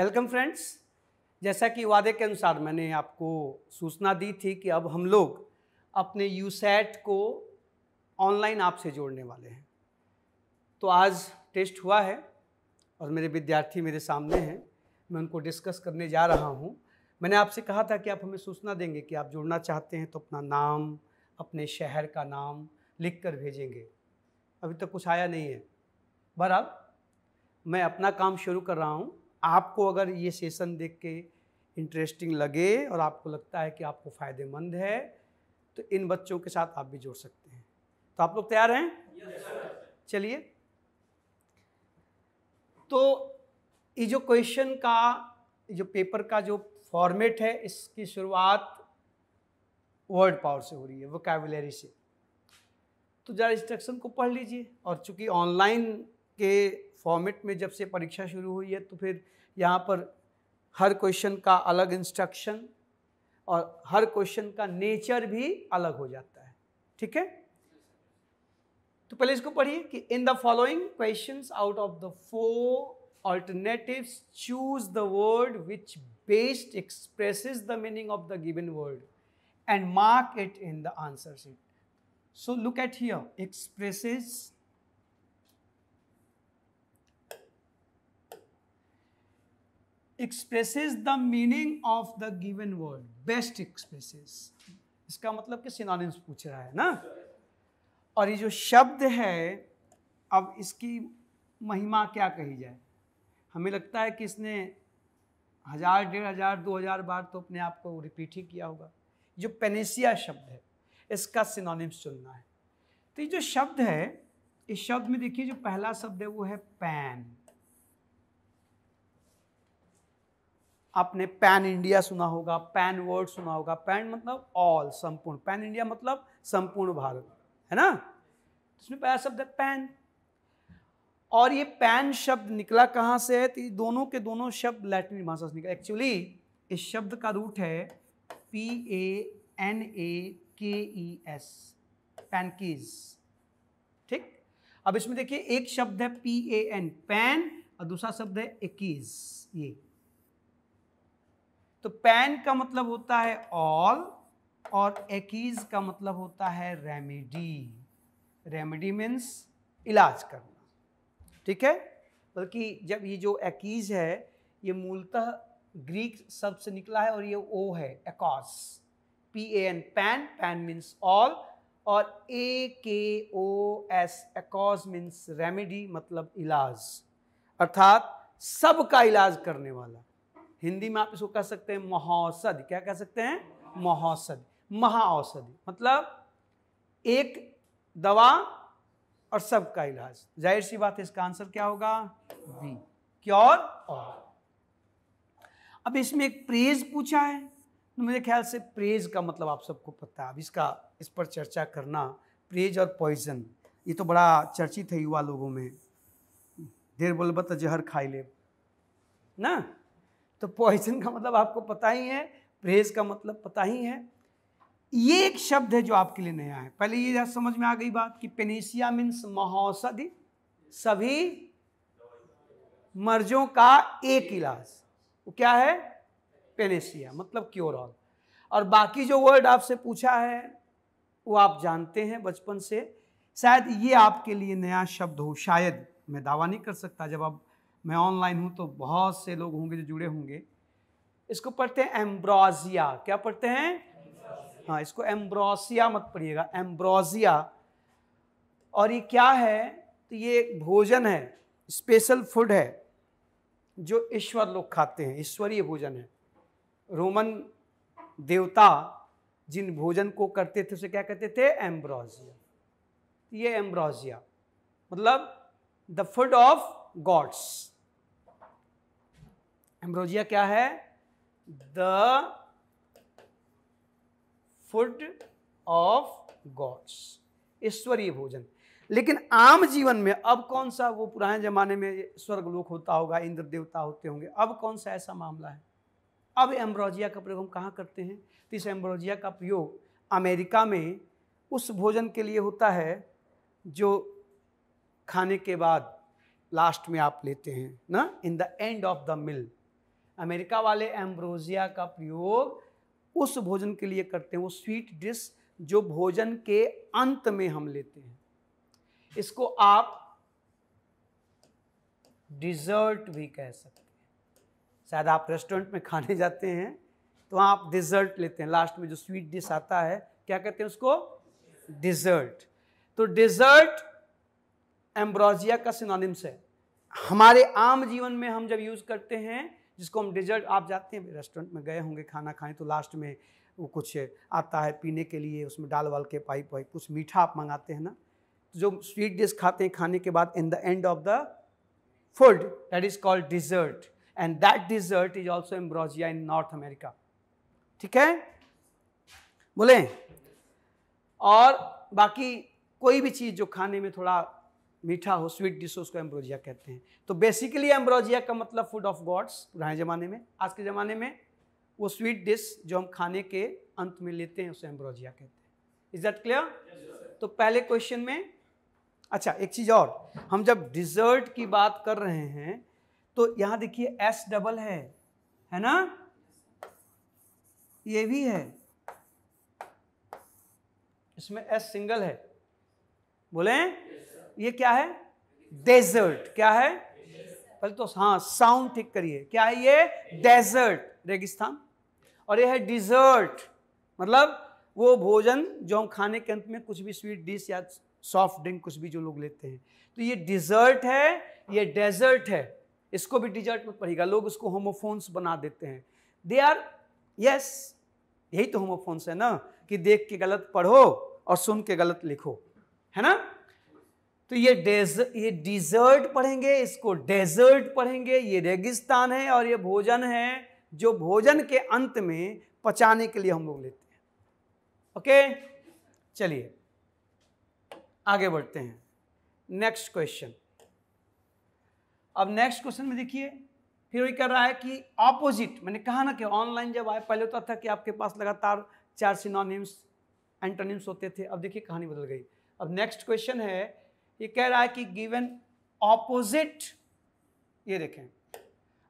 Welcome friends जैसा कि वादे के अनुसार मैंने आपको सूचना दी थी कि अब हम लोग अपने यूसेट को ऑनलाइन आपसे जोड़ने वाले हैं तो आज टेस्ट हुआ है और मेरे विद्यार्थी मेरे सामने हैं मैं उनको डिस्कस करने जा रहा हूँ मैंने आपसे कहा था कि आप हमें सूचना देंगे कि आप जुड़ना चाहते हैं तो अपना नाम अपने शहर का नाम लिख कर भेजेंगे अभी तक तो कुछ आया नहीं है बहरहाल मैं अपना काम शुरू कर रहा हूँ आपको अगर ये सेशन देख के इंटरेस्टिंग लगे और आपको लगता है कि आपको फ़ायदेमंद है तो इन बच्चों के साथ आप भी जोड़ सकते हैं तो आप लोग तैयार हैं चलिए तो ये जो क्वेश्चन का जो पेपर का जो फॉर्मेट है इसकी शुरुआत वर्ड पावर से हो रही है वोकेबुलरी से तो ज़रा इंस्ट्रक्शन को पढ़ लीजिए और चूंकि ऑनलाइन के फॉर्मेट में जब से परीक्षा शुरू हुई है तो फिर यहाँ पर हर क्वेश्चन का अलग इंस्ट्रक्शन और हर क्वेश्चन का नेचर भी अलग हो जाता है ठीक है तो पहले इसको पढ़िए कि in the following question out of the four alternative choose the word which best express the meaning of the given word and mark it in the answer so look at here expresses expresses the meaning of the given word best expresses इसका मतलब कि synonyms पूछ रहा है ना और ये जो शब्द है अब इसकी महिमा क्या कही जाए हमें लगता है कि इसने हज़ार डेढ़ हज़ार दो हज़ार बार तो अपने आप को रिपीट ही किया होगा जो पेनेसिया शब्द है इसका सिनोनिम्स चुनना है तो ये जो शब्द है इस शब्द में देखिए जो पहला शब्द है वो है पैन आपने पैन इंडिया सुना होगा पैन वर्ड सुना होगा पैन मतलब ऑल संपूर्ण पैन इंडिया मतलब संपूर्ण भारत है ना इसमें पहला शब्द है पैन और ये पैन शब्द निकला कहाँ से है तो दोनों के दोनों शब्द लैटिन भाषा से निकला एक्चुअली इस शब्द का रूट है पी ए एन ए के ई एस पैनकीज ठीक अब इसमें देखिए एक शब्द है पी ए एन पैन और दूसरा शब्द है एकीज ये तो पैन का मतलब होता है ऑल और एकीज का मतलब होता है रेमेडी रेमेडी मीन्स इलाज करना ठीक है बल्कि जब ये जो एकीज है ये मूलतः ग्रीक शब्द से निकला है और ये ओ है एकॉस P A N pan pan means all और ए के ओ एस एकॉस मीन्स रेमेडी मतलब इलाज अर्थात सब का इलाज करने वाला हिंदी में आप इसको कह सकते हैं महाौषध क्या कह सकते हैं महाौषध महाऔषधि मतलब एक दवा और सबका इलाज जाहिर सी बात है इसका आंसर क्या होगा बी क्योर और अब इसमें एक प्रेज पूछा है तो मेरे ख्याल से प्रेज का मतलब आप सबको पता है अब इसका इस पर चर्चा करना प्रेज और पॉइजन ये तो बड़ा चर्चित है युवा लोगों में देर बोलबत जहर खाई ले ना तो पॉइजन का मतलब आपको पता ही है परहेज का मतलब पता ही है ये एक शब्द है जो आपके लिए नया है पहले ये समझ में आ गई बात कि पेनेशिया मीन्स महौषधि सभी मर्जों का एक इलाज वो क्या है पेनेशिया मतलब क्योर ऑल और बाकी जो वर्ड आपसे पूछा है वो आप जानते हैं बचपन से शायद ये आपके लिए नया शब्द हो शायद मैं दावा नहीं कर सकता जब आप मैं ऑनलाइन हूँ तो बहुत से लोग होंगे जो जुड़े होंगे इसको पढ़ते हैं एम्ब्रोजिया क्या पढ़ते हैं हाँ इसको एम्ब्रोसिया मत पढ़िएगा एम्ब्रोजिया और ये क्या है तो ये एक भोजन है स्पेशल फूड है जो ईश्वर लोग खाते हैं ईश्वरीय भोजन है रोमन देवता जिन भोजन को करते थे उसे क्या कहते थे एम्ब्रोजिया ये एम्ब्रोजिया मतलब the food of gods ambrosia क्या है द फूड ऑफ गॉड्स ईश्वरीय भोजन लेकिन आम जीवन में अब कौन सा वो पुराने जमाने में स्वर्गलोक होता होगा इंद्र देवता होते होंगे अब कौन सा ऐसा मामला है अब एम्ब्रोजिया का प्रयोग हम कहाँ करते हैं तो इस एम्ब्रोजिया का प्रयोग अमेरिका में उस भोजन के लिए होता है जो खाने के बाद लास्ट में आप लेते हैं ना in the end of the meal America वाले एम्ब्रोजिया का प्रयोग उस भोजन के लिए करते हैं वो स्वीट डिश जो भोजन के अंत में हम लेते हैं इसको आप डिज़र्ट भी कह सकते हैं शायद आप रेस्टोरेंट में खाने जाते हैं तो आप डिज़र्ट लेते हैं लास्ट में जो स्वीट डिश आता है क्या कहते हैं उसको डिज़र्ट तो डिज़र्ट एम्ब्रोजिया का सिनोनिम्स है हमारे आम जीवन में हम जब यूज़ करते हैं जिसको हम डिजर्ट आप जाते हैं रेस्टोरेंट में गए होंगे खाना खाएं तो लास्ट में वो कुछ आता है पीने के लिए उसमें डाल वाल के पाइप वाइप कुछ मीठा आप मंगाते हैं ना तो जो स्वीट डिश खाते हैं खाने के बाद in the end of the food that is called dessert and that dessert is also ambrosia in North America ठीक है बोले और बाकी कोई भी चीज़ जो खाने में थोड़ा मीठा हो स्वीट डिश हो उसको एम्ब्रोजिया कहते हैं तो बेसिकली एम्ब्रोजिया का मतलब फूड ऑफ गॉड्स पुराने ज़माने में आज के ज़माने में वो स्वीट डिश जो हम खाने के अंत में लेते हैं उसे एम्ब्रोजिया कहते हैं इज दैट क्लियर तो पहले क्वेश्चन में अच्छा एक चीज़ और हम जब डिजर्ट की बात कर रहे हैं तो यहाँ देखिए एस डबल है है ना ये भी है इसमें एस सिंगल है बोले yes. ये क्या है डेजर्ट क्या है पहले तो हाँ साउंड ठीक करिए क्या है ये डेजर्ट रेगिस्तान और ये है डिजर्ट मतलब वो भोजन जो हम खाने के अंत में कुछ भी स्वीट डिश या सॉफ्ट ड्रिंक कुछ भी जो लोग लेते हैं तो ये डिजर्ट है ये डेजर्ट है इसको भी डिजर्ट में पड़ेगा लोग उसको होमोफोन्स बना देते हैं दे आर यस यही तो होमोफोन्स है ना कि देख के गलत पढ़ो और सुन के गलत लिखो है ना तो ये ये डिजर्ट पढ़ेंगे इसको डेजर्ट पढ़ेंगे ये रेगिस्तान है और ये भोजन है जो भोजन के अंत में पचाने के लिए हम लोग लेते हैं ओके चलिए आगे बढ़ते हैं नेक्स्ट क्वेश्चन अब नेक्स्ट क्वेश्चन में देखिए फिर वही कर रहा है कि ऑपोजिट मैंने कहा ना कि ऑनलाइन जब आए पहले होता तो था कि आपके पास लगातार चार सिनोनिम्स एंटोनिम्स होते थे अब देखिए कहानी बदल गई अब नेक्स्ट क्वेश्चन है ये कह रहा है कि गिवन ऑपोजिट ये देखें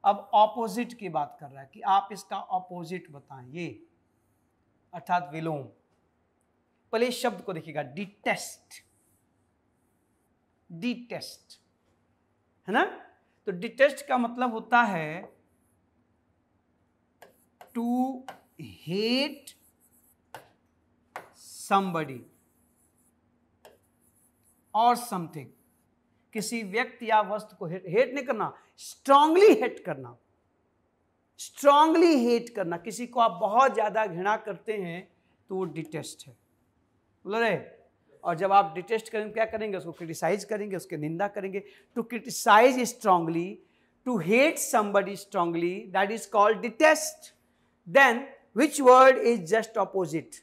अब ऑपोजिट की बात कर रहा है कि आप इसका ऑपोजिट बताएं ये अर्थात विलोम पहले शब्द को देखिएगा डिटेस्ट डिटेस्ट है ना तो डिटेस्ट का मतलब होता है टू हेट समबडी और समथिंग किसी व्यक्ति या वस्तु को हेट, हेट नहीं करना स्ट्रांगली हेट करना स्ट्रांगली हेट करना किसी को आप बहुत ज़्यादा घृणा करते हैं तो वो डिटेस्ट है बोलो रे और जब आप डिटेस्ट करेंगे क्या करेंगे उसको क्रिटिसाइज करेंगे उसकी निंदा करेंगे to criticise strongly to hate somebody strongly that is called detest then which word is just opposite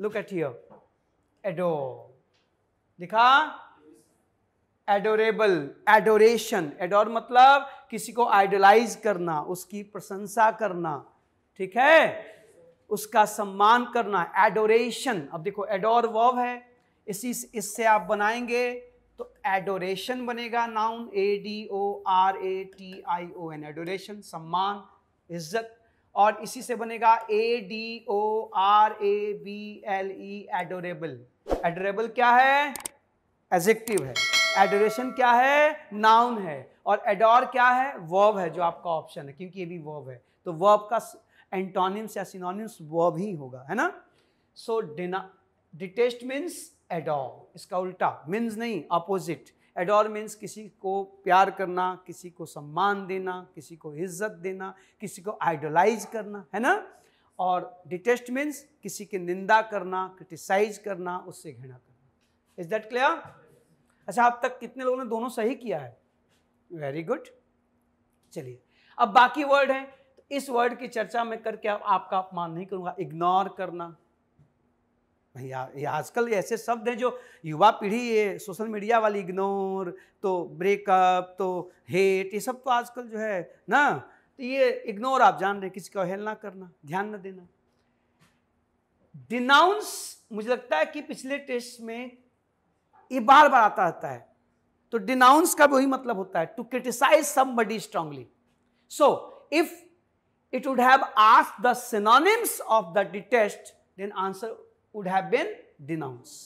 look at here adore लिखा एडोरेबल एडोरेशन एडोर मतलब किसी को आइडलाइज करना उसकी प्रशंसा करना ठीक है उसका सम्मान करना एडोरेशन अब देखो एडोर वर्ब है इसी इससे आप बनाएंगे तो एडोरेशन बनेगा noun A D O R A T I O N adoration सम्मान इज्जत और इसी से बनेगा A D O R A B L E adorable adorable क्या है एजेक्टिव है एडोरेशन क्या है नाउन है और एडोर क्या है वर्ब है जो आपका ऑप्शन है क्योंकि ये भी वर्ब है तो वर्ब का एंटोनिम्स या सिनोनिम्स वर्ब ही होगा है ना सो डिना डिटेस्ट मीन्स एडोर इसका उल्टा मीन्स नहीं अपोजिट एडोर मीन्स किसी को प्यार करना किसी को सम्मान देना किसी को इज्जत देना किसी को आइडोलाइज करना है ना और डिटेस्ट मीन्स किसी की निंदा करना क्रिटिसाइज करना उससे घृणा करना इज दैट क्लियर अच्छा अब तक कितने लोगों ने दोनों सही किया है वेरी गुड चलिए अब बाकी वर्ड है तो इस वर्ड की चर्चा में करके आप, आपका अपमान नहीं करूंगा इग्नोर करना भैया आजकल ऐसे शब्द हैं जो युवा पीढ़ी है सोशल मीडिया वाली इग्नोर तो ब्रेकअप तो हेट ये सब तो आजकल जो है ना तो ये इग्नोर आप जान रहे हैं किसी को अवहेलना करना ध्यान न देना डिनाउंस मुझे लगता है कि पिछले टेस्ट में ये बार बार आता रहता है तो डिनाउंस का वही मतलब होता है to criticise somebody strongly so if it would have ask the synonyms of the detest then answer would have been denounce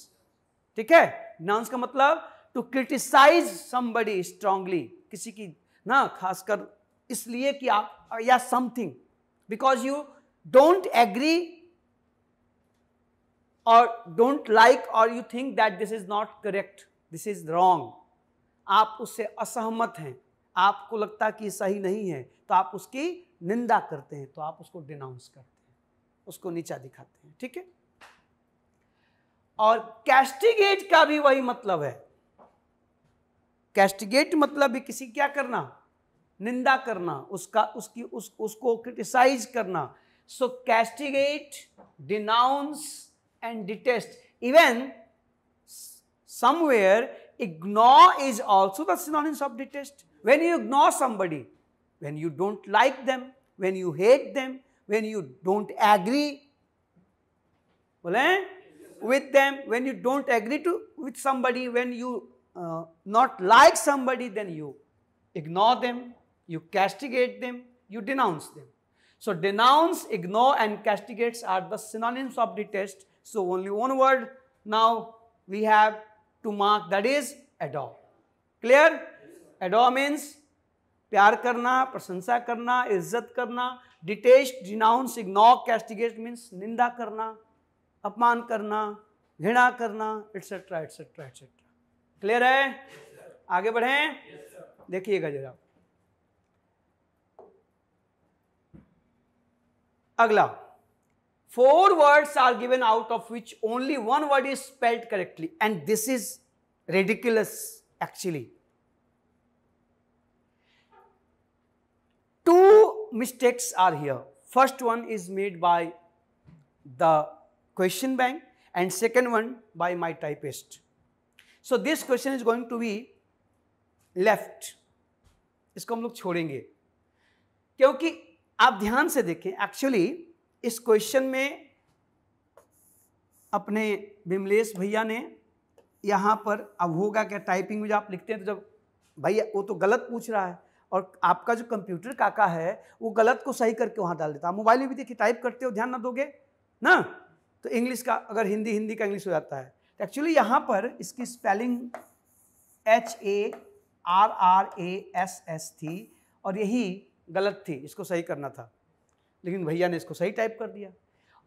ठीक है डिनाउंस का मतलब to criticise somebody strongly किसी की ना खासकर इसलिए कि आप या something because you don't agree और डोंट लाइक और you think that this is not correct this is wrong आप उससे असहमत हैं आपको लगता कि सही नहीं है तो आप उसकी निंदा करते हैं तो आप उसको डिनाउंस करते हैं उसको नीचा दिखाते हैं ठीक है और कैस्टिगेट का भी वही मतलब है कैस्टिगेट मतलब भी किसी क्या करना निंदा करना उसका उसकी उस उसको क्रिटिसाइज करना so castigate denounce and detest. Even somewhere ignore is also the synonyms of detest. When you ignore somebody, when you don't like them, when you hate them, when you don't agree well, eh? with them, when you don't agree to with somebody, when you uh, not like somebody, then you ignore them, you castigate them, you denounce them. So denounce, ignore and castigates are the synonyms of detest So only one word now we have to mark that is adore. Clear? Adore means प्यार करना प्रशंसा करना इज्जत करना detest denounce ignore castigate means निंदा करना अपमान करना घृणा करना एट्सेट्रा एट्सेट्रा एट्सेट्रा क्लियर है yes, आगे बढ़े yes, देखिएगा जरा अगला four words are given out of which only one word is spelled correctly and this is ridiculous actually. Two mistakes are here. First one is made by the question bank and second one by my typist. So this question is going to be left. इसको हम लोग छोड़ेंगे क्योंकि आप ध्यान से देखें actually इस क्वेश्चन में अपने विमलेश भैया ने यहाँ पर अब होगा क्या टाइपिंग में जब आप लिखते हैं तो जब भैया वो तो गलत पूछ रहा है और आपका जो कंप्यूटर काका है वो गलत को सही करके वहाँ डाल देता है मोबाइल में भी देखिए टाइप करते हो ध्यान ना दोगे ना तो इंग्लिश का अगर हिंदी हिंदी का इंग्लिश हो जाता है तो एक्चुअली यहाँ पर इसकी spelling H A R R A S S थी और यही गलत थी इसको सही करना था लेकिन भैया ने इसको सही टाइप कर दिया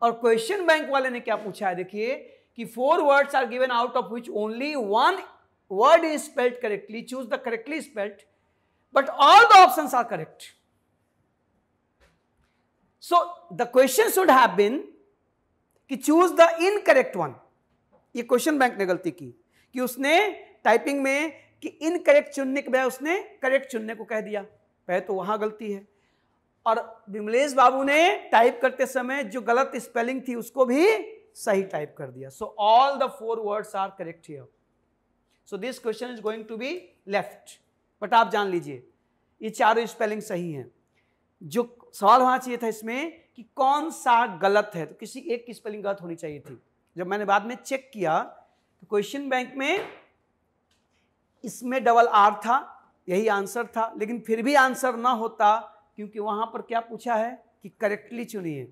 और क्वेश्चन बैंक वाले ने क्या पूछा है देखिए कि four words are given out of which only one word is spelled correctly choose the correctly spelled but all the option are correct so the question should have been कि choose the incorrect one ये question bank ने गलती की कि उसने typing में कि incorrect चुनने के बजाय उसने करेक्ट चुनने को कह दिया पहले तो वहां गलती है और विमलेश बाबू ने टाइप करते समय जो गलत स्पेलिंग थी उसको भी सही टाइप कर दिया so all the four words are correct here so this question is going to be left but आप जान लीजिए ये चारों स्पेलिंग सही हैं जो सवाल होना चाहिए था इसमें कि कौन सा गलत है तो किसी एक की स्पेलिंग गलत होनी चाहिए थी जब मैंने बाद में चेक किया तो क्वेश्चन बैंक में इसमें डबल आर था यही आंसर था लेकिन फिर भी आंसर ना होता क्योंकि वहां पर क्या पूछा है कि करेक्टली चुनिए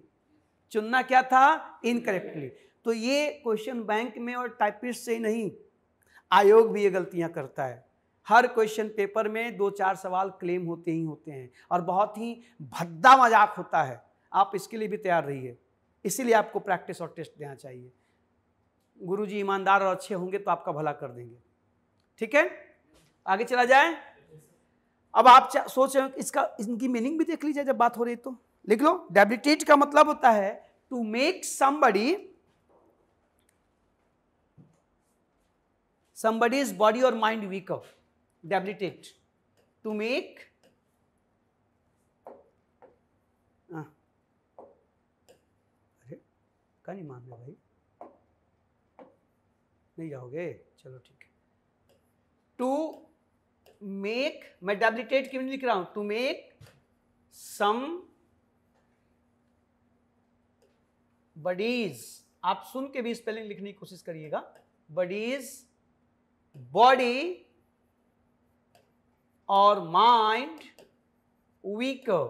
चुनना क्या था इनकरेक्टली तो ये क्वेश्चन बैंक में और टाइपिस्ट से ही नहीं आयोग भी ये गलतियां करता है हर क्वेश्चन पेपर में दो चार सवाल क्लेम होते ही होते हैं और बहुत ही भद्दा मजाक होता है आप इसके लिए भी तैयार रहिए इसीलिए आपको प्रैक्टिस और टेस्ट देना चाहिए गुरुजी ईमानदार और अच्छे होंगे तो आपका भला कर देंगे ठीक है आगे चला जाए अब आप सोच रहे हो इसका इनकी मीनिंग भी देख लीजिए जब बात हो रही तो लिख लो डेबिटेट का मतलब होता है to make somebody's body और mind weaker debilitate to make हाँ। अरे का नहीं मान रहे भाई नहीं जाओगे चलो ठीक है टू मेक मैं डेब्लिटेट क्यों लिख रहा हूं टू मेक सम बडीज आप सुन के भी स्पेलिंग लिखने की कोशिश करिएगा बडीज बॉडी और माइंड वीकर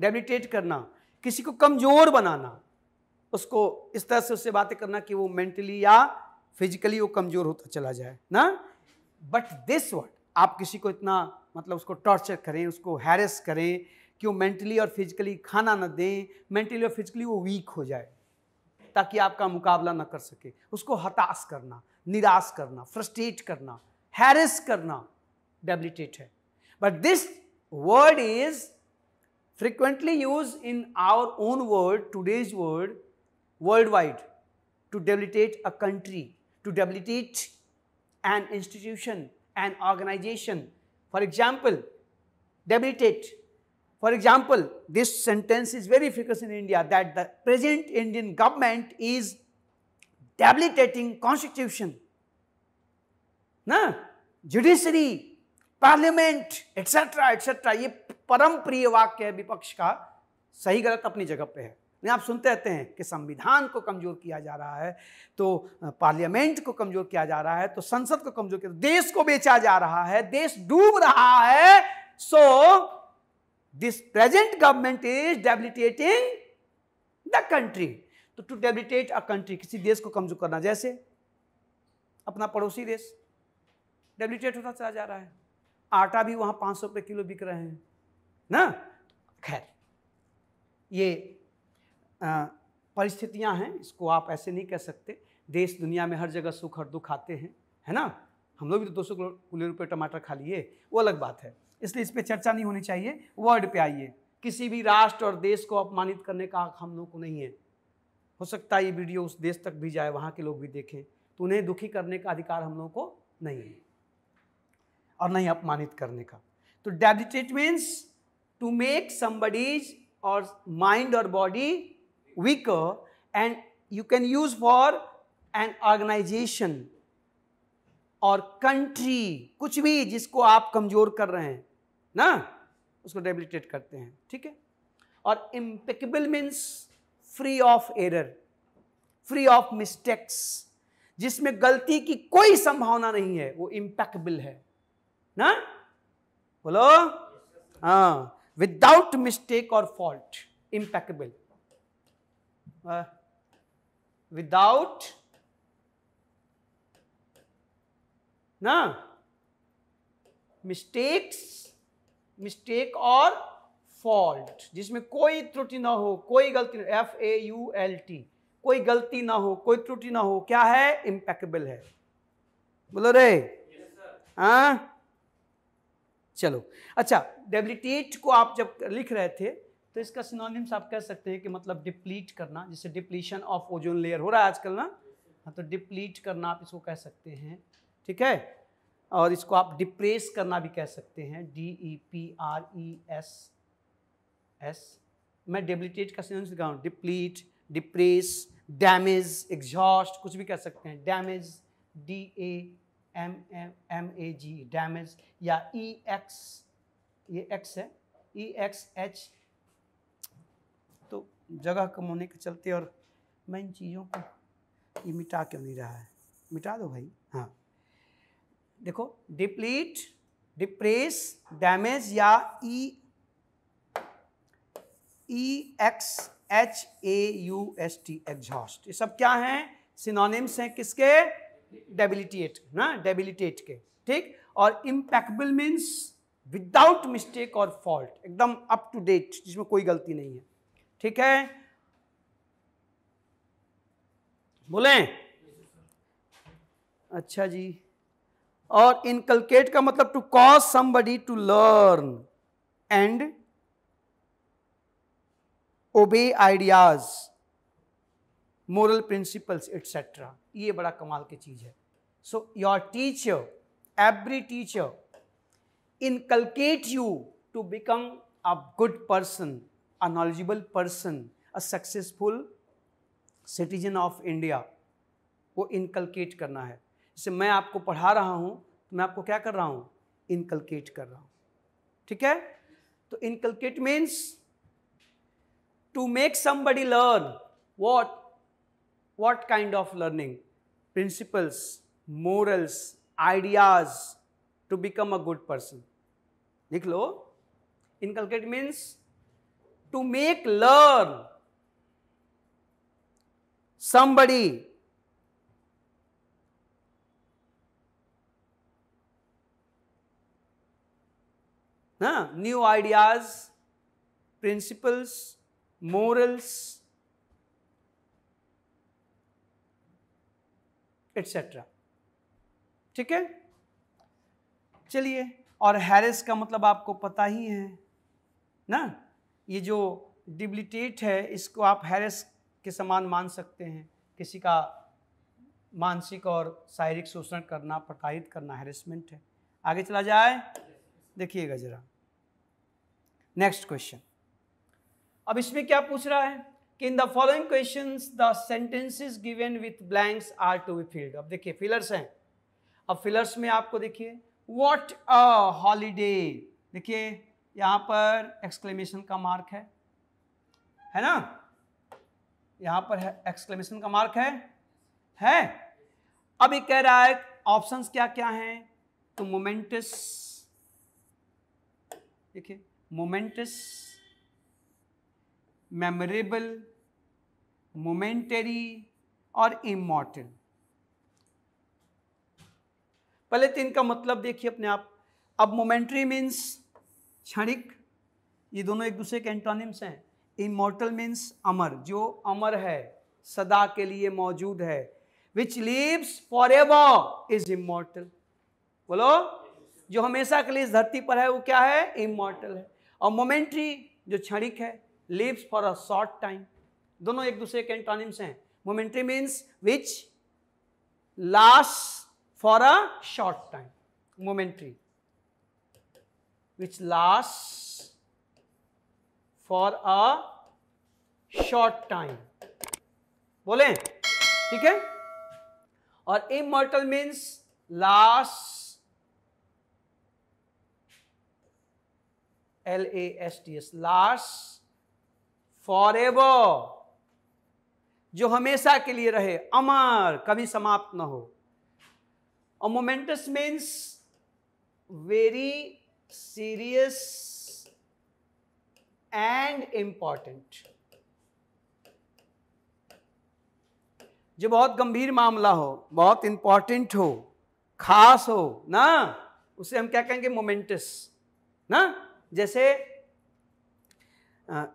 डेबिलिटेट करना किसी को कमजोर बनाना उसको इस तरह से उससे बातें करना कि वो मेंटली या फिजिकली वो कमज़ोर होता चला जाए ना बट दिस वर्ड आप किसी को इतना मतलब उसको टॉर्चर करें उसको हैरेस करें कि वो मेंटली और फिजिकली खाना ना दें मेंटली और फिजिकली वो वीक हो जाए ताकि आपका मुकाबला ना कर सके उसको हताश करना निराश करना फ्रस्ट्रेट करना हैरेस करना डेबिलिटेट है but this word is frequently use in our own world today's world world wide to debilitate a country to debilitate an institution, an organization. For example, debilitate. For example, this sentence is very frequent in India that the present Indian government is debilitating constitution, na? judiciary, parliament, etc. etc. ये परम प्रिय वाक्य है विपक्ष का सही गलत अपनी जगह पे है नहीं आप सुनते रहते हैं कि संविधान को कमज़ोर किया जा रहा है तो पार्लियामेंट को कमज़ोर किया जा रहा है तो संसद को कमज़ोर किया देश को बेचा जा रहा है देश डूब रहा है so this present government is debilitating the country तो टू डेबिलिटेट अ कंट्री किसी देश को कमज़ोर करना जैसे अपना पड़ोसी देश डेबिलिटेट होता चला जा रहा है आटा भी वहां पांच सौ रुपये किलो बिक रहे हैं ना खैर ये परिस्थितियां हैं इसको आप ऐसे नहीं कह सकते देश दुनिया में हर जगह सुख और दुख आते हैं है ना हम लोग भी तो दो सौ किलो रुपये टमाटर खा लिए वो अलग बात है इसलिए इस पर चर्चा नहीं होनी चाहिए वर्ड पे आइए किसी भी राष्ट्र और देश को अपमानित करने का हम लोग को नहीं है हो सकता है ये वीडियो उस देश तक भी जाए वहाँ के लोग भी देखें तो उन्हें दुखी करने का अधिकार हम लोग को नहीं है और नहीं अपमानित करने का तो डेडिटेट मीन्स टू मेक समबडीज और माइंड और body weaker and you can use for an organization और कंट्री कुछ भी जिसको आप कमज़ोर कर रहे हैं ना उसको डेबिलिटेट करते हैं ठीक है और impeccable means free of error free of mistakes जिसमें गलती की कोई संभावना नहीं है वो इम्पेकेबल है ना बोलो हाँ विदाउट मिस्टेक और फॉल्ट इम्पेकेबल विदाउट ना मिस्टेक्स मिस्टेक और फॉल्ट जिसमें कोई त्रुटि ना हो कोई गलती ना F A U L T कोई गलती ना हो कोई त्रुटि ना हो क्या है इंपैकेबल है बोलो रे हाँ yes, चलो अच्छा डेबिलिटेट को आप जब लिख रहे थे तो इसका सिनोनिम्स आप कह सकते हैं कि मतलब डिप्लीट करना जैसे डिप्लीशन ऑफ ओजोन लेयर हो रहा है आजकल ना हाँ तो डिप्लीट करना आप इसको कह सकते हैं ठीक है और इसको आप डिप्रेस करना भी कह सकते हैं D E P R E S S मैं डेबिलिटेट का सिनोनिम्स लिखाऊँ डिप्लीट डिप्रेस डैमेज एग्जॉस्ट कुछ भी कह सकते हैं damage D A M M M A G damage या ई e एक्स ये एक्स है ई एक्स एच जगह कम होने के चलते और मैं इन चीज़ों को ये मिटा क्यों नहीं रहा है मिटा दो भाई हाँ देखो डिप्लीट डिप्रेस डैमेज या E E X H A U S T exhaust ये सब क्या हैं सिनोनिम्स हैं किसके डेबिलिटेट ना डेबिलिटेट के ठीक और इम्पैक्बल मीन्स विदाउट मिस्टेक और फॉल्ट एकदम अप टू डेट जिसमें कोई गलती नहीं है ठीक है बोले अच्छा जी और इनकलकेट का मतलब to cause somebody to learn and obey ideas moral principles etcetera ये बड़ा कमाल की चीज है so your teacher every teacher inculcate you to become a good person a knowledgeable person a successful citizen of India को inculcate करना है जैसे मैं आपको पढ़ा रहा हूँ तो मैं आपको क्या कर रहा हूँ इनकलकेट कर रहा हूँ ठीक है तो inculcate means to make somebody learn what what kind of learning principles morals ideas to become a good person लिख लो inculcate means to make learn somebody na, new ideas, principles, morals, etc. ठीक है चलिए और Harris का मतलब आपको पता ही है ना ये जो डिबिलिटेट है इसको आप हैरिस के समान मान सकते हैं किसी का मानसिक और शारीरिक शोषण करना प्रताड़ित करना हैरेसमेंट है आगे चला जाए देखिएगा जरा नेक्स्ट क्वेश्चन अब इसमें क्या पूछ रहा है कि in the following question the sentences given with blanks are to be filled अब देखिए फिलर्स हैं अब फिलर्स में आपको देखिए वॉट अ हॉलीडे देखिए यहाँ पर एक्सक्लेमेशन का मार्क है है ना यहाँ पर है एक्सक्लेमेशन का मार्क है है अब ये कह रहा है ऑप्शंस क्या क्या हैं तो मोमेंटस देखिए मोमेंटस मेमोरेबल मोमेंटरी और इमोटल पहले तीन का मतलब देखिए अपने आप अब मोमेंट्री मीन्स क्षणिक ये दोनों एक दूसरे के एंटोनिम्स हैं इमोर्टल मीन्स अमर जो अमर है सदा के लिए मौजूद है which lives for ever is immortal बोलो जो हमेशा के लिए इस धरती पर है वो क्या है इमोर्टल है और मोमेंट्री जो क्षणिक है lives for a short time दोनों एक दूसरे के एंटोनिम्स हैं momentary means which last for a short time momentary which last for a short time बोले ठीक है और immortal means last L A S T S last for ever जो हमेशा के लिए रहे अमर कभी समाप्त ना हो अमोमेंटस momentous means very serious and important जो बहुत गंभीर मामला हो बहुत इंपॉर्टेंट हो खास हो ना उसे हम क्या कहेंगे मोमेंटस ना जैसे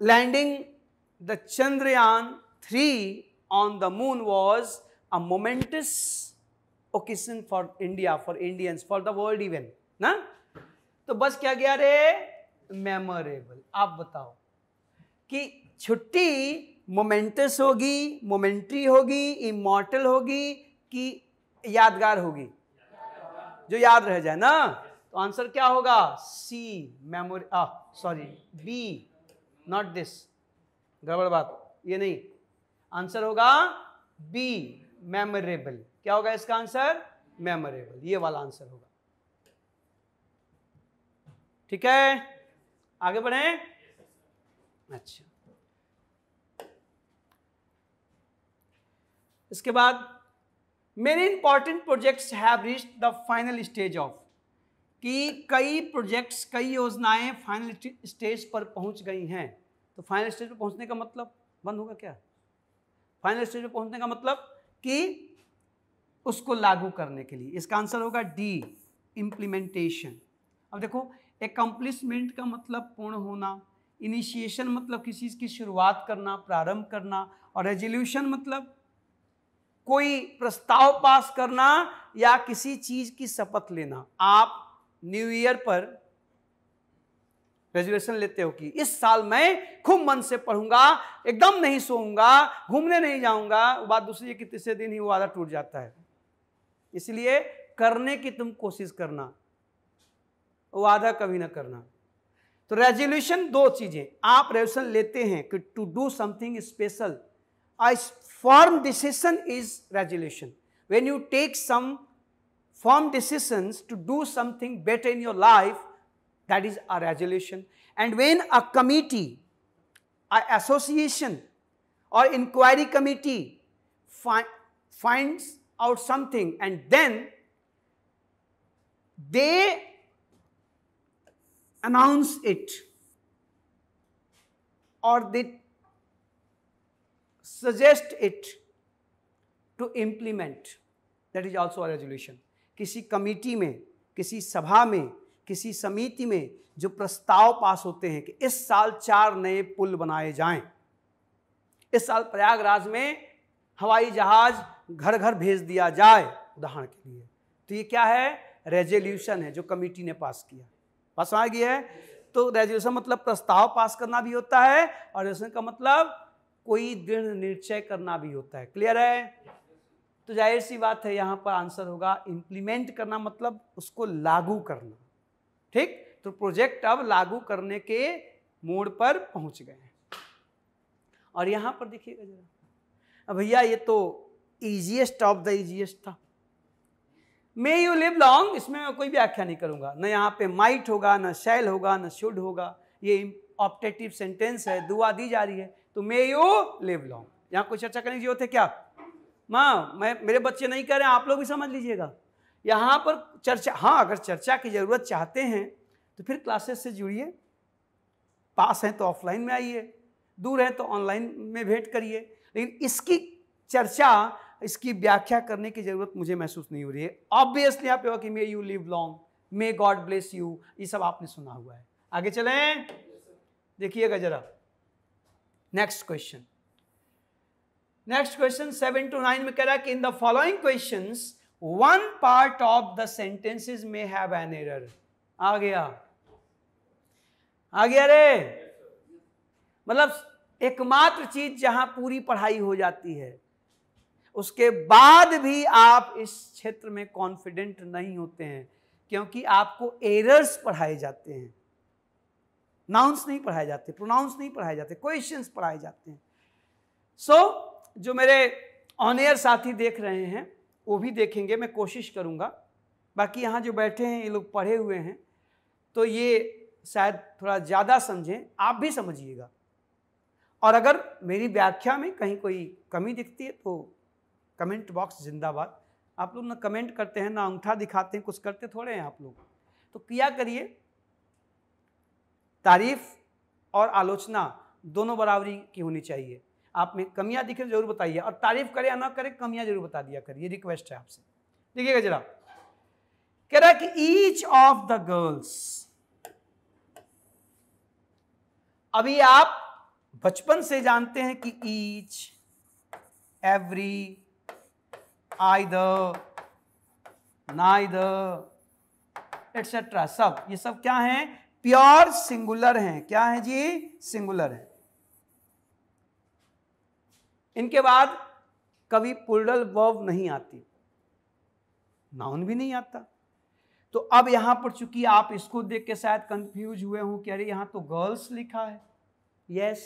landing the Chandrayaan three on the moon was a momentous occasion for India for Indians for the world even ना तो बस क्या गया रे मेमोरेबल आप बताओ कि छुट्टी मोमेंटस होगी मोमेंट्री होगी इमोटल होगी कि यादगार होगी जो याद रह जाए ना तो आंसर क्या होगा C memory sorry B not this गड़बड़ बात ये नहीं आंसर होगा बी मेमोरेबल क्या होगा इसका आंसर मेमोरेबल ये वाला आंसर होगा ठीक है आगे बढ़े अच्छा इसके बाद मेरी important projects have reach the final stage of कि कई प्रोजेक्ट्स कई योजनाएं फाइनल स्टेज पर पहुंच गई हैं तो फाइनल स्टेज पर पहुंचने का मतलब बंद होगा क्या फाइनल स्टेज पर पहुंचने का मतलब कि उसको लागू करने के लिए इसका आंसर होगा डी इम्प्लीमेंटेशन अब देखो एकम्प्लिशमेंट का मतलब पूर्ण होना इनिशिएशन मतलब किसी चीज की शुरुआत करना प्रारंभ करना और रेजोल्यूशन मतलब कोई प्रस्ताव पास करना या किसी चीज की शपथ लेना आप न्यू ईयर पर रेजुलेशन लेते हो कि इस साल मैं खूब मन से पढ़ूंगा एकदम नहीं सोऊंगा घूमने नहीं जाऊंगा बात दूसरी कि तीसरे दिन ही वो आधा टूट जाता है इसलिए करने की तुम कोशिश करना वादा कभी ना करना तो रेजोल्यूशन दो चीजें आप रेजोल्यूशन लेते हैं कि to do something special I form decision is resolution when you take some form decision to do something better in your life that is a resolution and when a committee a association और inquiry committee finds out something and then they announce it or they suggest it to implement that is also a resolution किसी committee में किसी सभा में किसी समिति में जो प्रस्ताव पास होते हैं कि इस साल चार नए पुल बनाए जाएं इस साल प्रयागराज में हवाई जहाज घर घर भेज दिया जाए उदाहरण के लिए तो ये क्या है रेजोल्यूशन है जो कमेटी ने पास किया बस आ गया है तो रेजोल्यूशन मतलब प्रस्ताव पास करना भी होता है और रेजोल्यूशन का मतलब कोई दृढ़ निश्चय करना भी होता है क्लियर है तो जाहिर सी बात है यहाँ पर आंसर होगा इम्प्लीमेंट करना मतलब उसको लागू करना ठीक तो प्रोजेक्ट अब लागू करने के मोड़ पर पहुँच गए हैं और यहाँ पर देखिएगा जरा भैया ये तो ईजीएस्ट ऑफ द ईजिएस्ट था मे यू लिव लॉन्ग इसमें मैं कोई व्याख्या नहीं करूंगा न यहाँ पे माइट होगा न शैल होगा न शुड होगा ये ऑप्टेटिव सेंटेंस है दुआ दी जा रही है तो मे यू लिव लॉन्ग यहाँ कोई चर्चा करने की जरूरत है क्या माँ मैं मेरे बच्चे नहीं कह रहे आप लोग भी समझ लीजिएगा यहाँ पर चर्चा हाँ अगर चर्चा की ज़रूरत चाहते हैं तो फिर क्लासेस से जुड़िए पास हैं तो ऑफलाइन में आइए दूर हैं तो ऑनलाइन में भेंट करिए लेकिन इसकी चर्चा इसकी व्याख्या करने की ज़रूरत मुझे महसूस नहीं हो रही है ऑब्वियसली आप कि may you live long may God bless you ये सब आपने सुना हुआ है आगे चलें देखिएगा जरा next question next question seven two nine में कह रहा है कि in the following question one part of the sentences में हैव एन एरर आ गया आ गया रे मतलब एकमात्र चीज जहां पूरी पढ़ाई हो जाती है उसके बाद भी आप इस क्षेत्र में कॉन्फिडेंट नहीं होते हैं क्योंकि आपको एरर्स पढ़ाए जाते हैं नाउंस नहीं पढ़ाए जाते प्रोनाउंस नहीं पढ़ाए जाते क्वेश्चंस पढ़ाए जाते हैं सो so, जो मेरे ऑन एयर साथी देख रहे हैं वो भी देखेंगे मैं कोशिश करूँगा बाकी यहाँ जो बैठे हैं ये लोग पढ़े हुए हैं तो ये शायद थोड़ा ज़्यादा समझें आप भी समझिएगा और अगर मेरी व्याख्या में कहीं कोई कमी दिखती है तो कमेंट बॉक्स जिंदाबाद आप लोग ना कमेंट करते हैं ना अंगूठा दिखाते हैं कुछ करते थोड़े हैं आप लोग तो किया करिए तारीफ और आलोचना दोनों बराबरी की होनी चाहिए आप में कमियां दिखे तो जरूर बताइए और तारीफ करें या ना करें कमियां जरूर बता दिया करिए रिक्वेस्ट है आपसे देखिएगा जरा कह रहा कि ईच ऑफ द गर्ल्स अभी आप बचपन से जानते हैं कि each every either, neither, etcetera सब ये सब क्या है प्योर सिंगुलर हैं क्या है जी सिंगुलर है इनके बाद कभी पुलडल वर्ब नहीं आती नाउन भी नहीं आता तो अब यहां पर चूंकि आप इसको देख के शायद कंफ्यूज हुए हो कि अरे यहां तो गर्ल्स लिखा है यस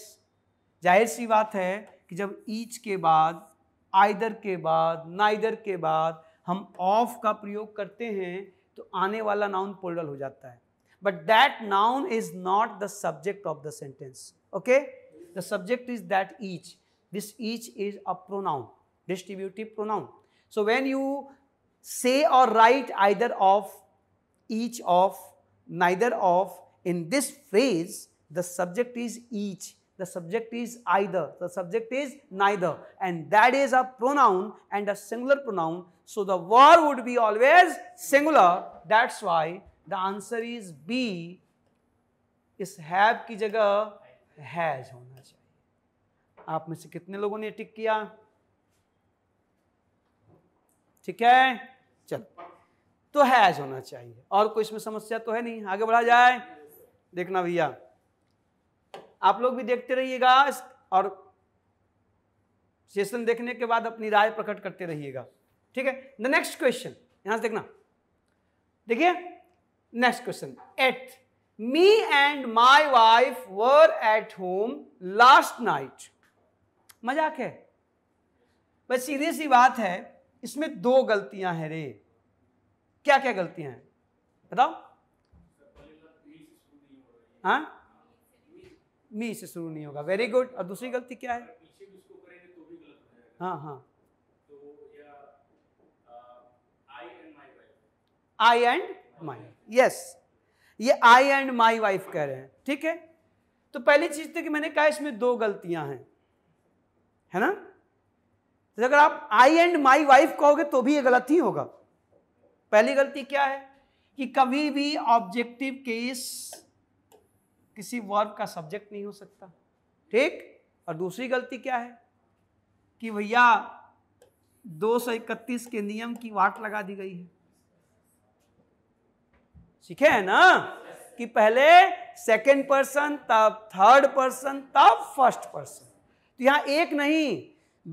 जाहिर सी बात है कि जब ईच के बाद आइदर के बाद नाइदर के बाद हम ऑफ का प्रयोग करते हैं तो आने वाला नाउन पोल्डल हो जाता है but that noun is not the subject of the sentence okay the subject is that each this each is a pronoun distributive pronoun so when you say और write either of each of neither of in this phrase the subject is each The subject is either. The subject is neither. And that is a pronoun and a singular pronoun. So the verb would be always singular. That's why the answer is B. इस have की जगह has होना चाहिए आप में से कितने लोगों ने टिक किया ठीक है चलो तो हैज होना चाहिए और कोई इसमें समस्या तो है नहीं आगे बढ़ा जाए देखना भैया आप लोग भी देखते रहिएगा और सेशन देखने के बाद अपनी राय प्रकट करते रहिएगा ठीक है द नेक्स्ट क्वेश्चन यहां से देखना देखिए next question at me and my wife were at home last night मजाक है बस सीधी सी बात है इसमें दो गलतियां हैं रे क्या क्या गलतियां हैं बताओ हाँ मी से शुरू नहीं होगा वेरी गुड और दूसरी गलती क्या है तो हाँ हाँ आई एंड माई यस ये आई एंड माई वाइफ कह रहे हैं ठीक है तो पहली चीज थी तो कि मैंने कहा इसमें दो गलतियां हैं है ना तो अगर आप आई एंड माई वाइफ कहोगे तो भी ये गलत ही होगा पहली गलती क्या है कि कभी भी ऑब्जेक्टिव केस किसी वर्ब का सब्जेक्ट नहीं हो सकता ठीक और दूसरी गलती क्या है कि भैया दो सौ इकतीस के नियम की वाट लगा दी गई है सीखे है ना कि पहले सेकंड पर्सन तब थर्ड पर्सन तब फर्स्ट पर्सन तो यहां एक नहीं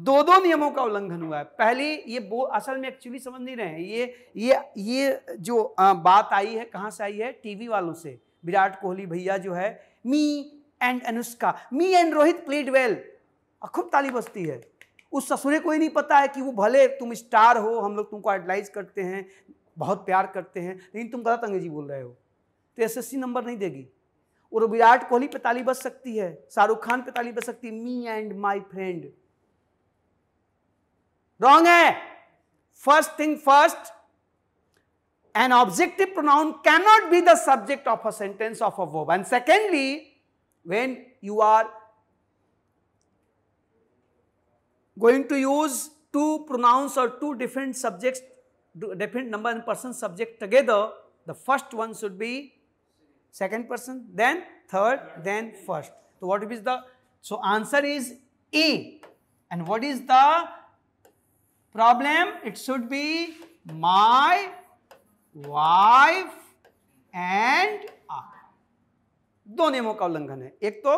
दो दो नियमों का उल्लंघन हुआ है पहले ये बो असल में एक्चुअली समझ नहीं रहे हैं ये ये ये जो आ, बात आई है कहां से आई है टीवी वालों से विराट कोहली भैया जो है me and Anushka me and Rohit played well खूब ताली बजती है उस ससुरे को ही नहीं पता है कि वो भले तुम स्टार हो हम लोग तुमको एडलाइज करते हैं बहुत प्यार करते हैं लेकिन तुम गलत अंग्रेजी बोल रहे हो तो सी नंबर नहीं देगी और विराट कोहली पे ताली बज सकती है शाहरुख खान पे ताली बज सकती है me and my friend wrong है first thing first an objective pronoun cannot be the subject of a sentence of a verb. And secondly, when you are going to use two pronouns or two different subjects, different number and person subject together, the first one should be second person, then third, then first. So, what is the, so answer is A. And what is the problem? It should be my wife and are दो नियमों का उल्लंघन है एक तो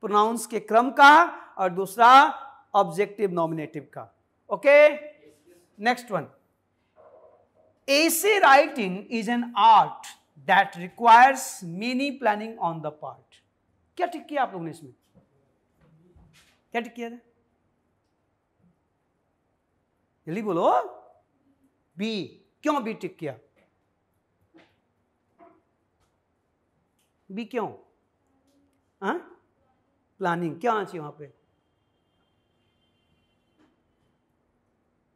pronounce के क्रम का और दूसरा ऑब्जेक्टिव नॉमिनेटिव का okay next one essay writing is an art that requires many planning on the part क्या ठीक किया आप लोगों ने इसमें क्या ठीक किया जल्दी बोलो बी क्यों बी टिक किया बी क्यों आ? हाँ? प्लानिंग क्या आना चाहिए वहां पे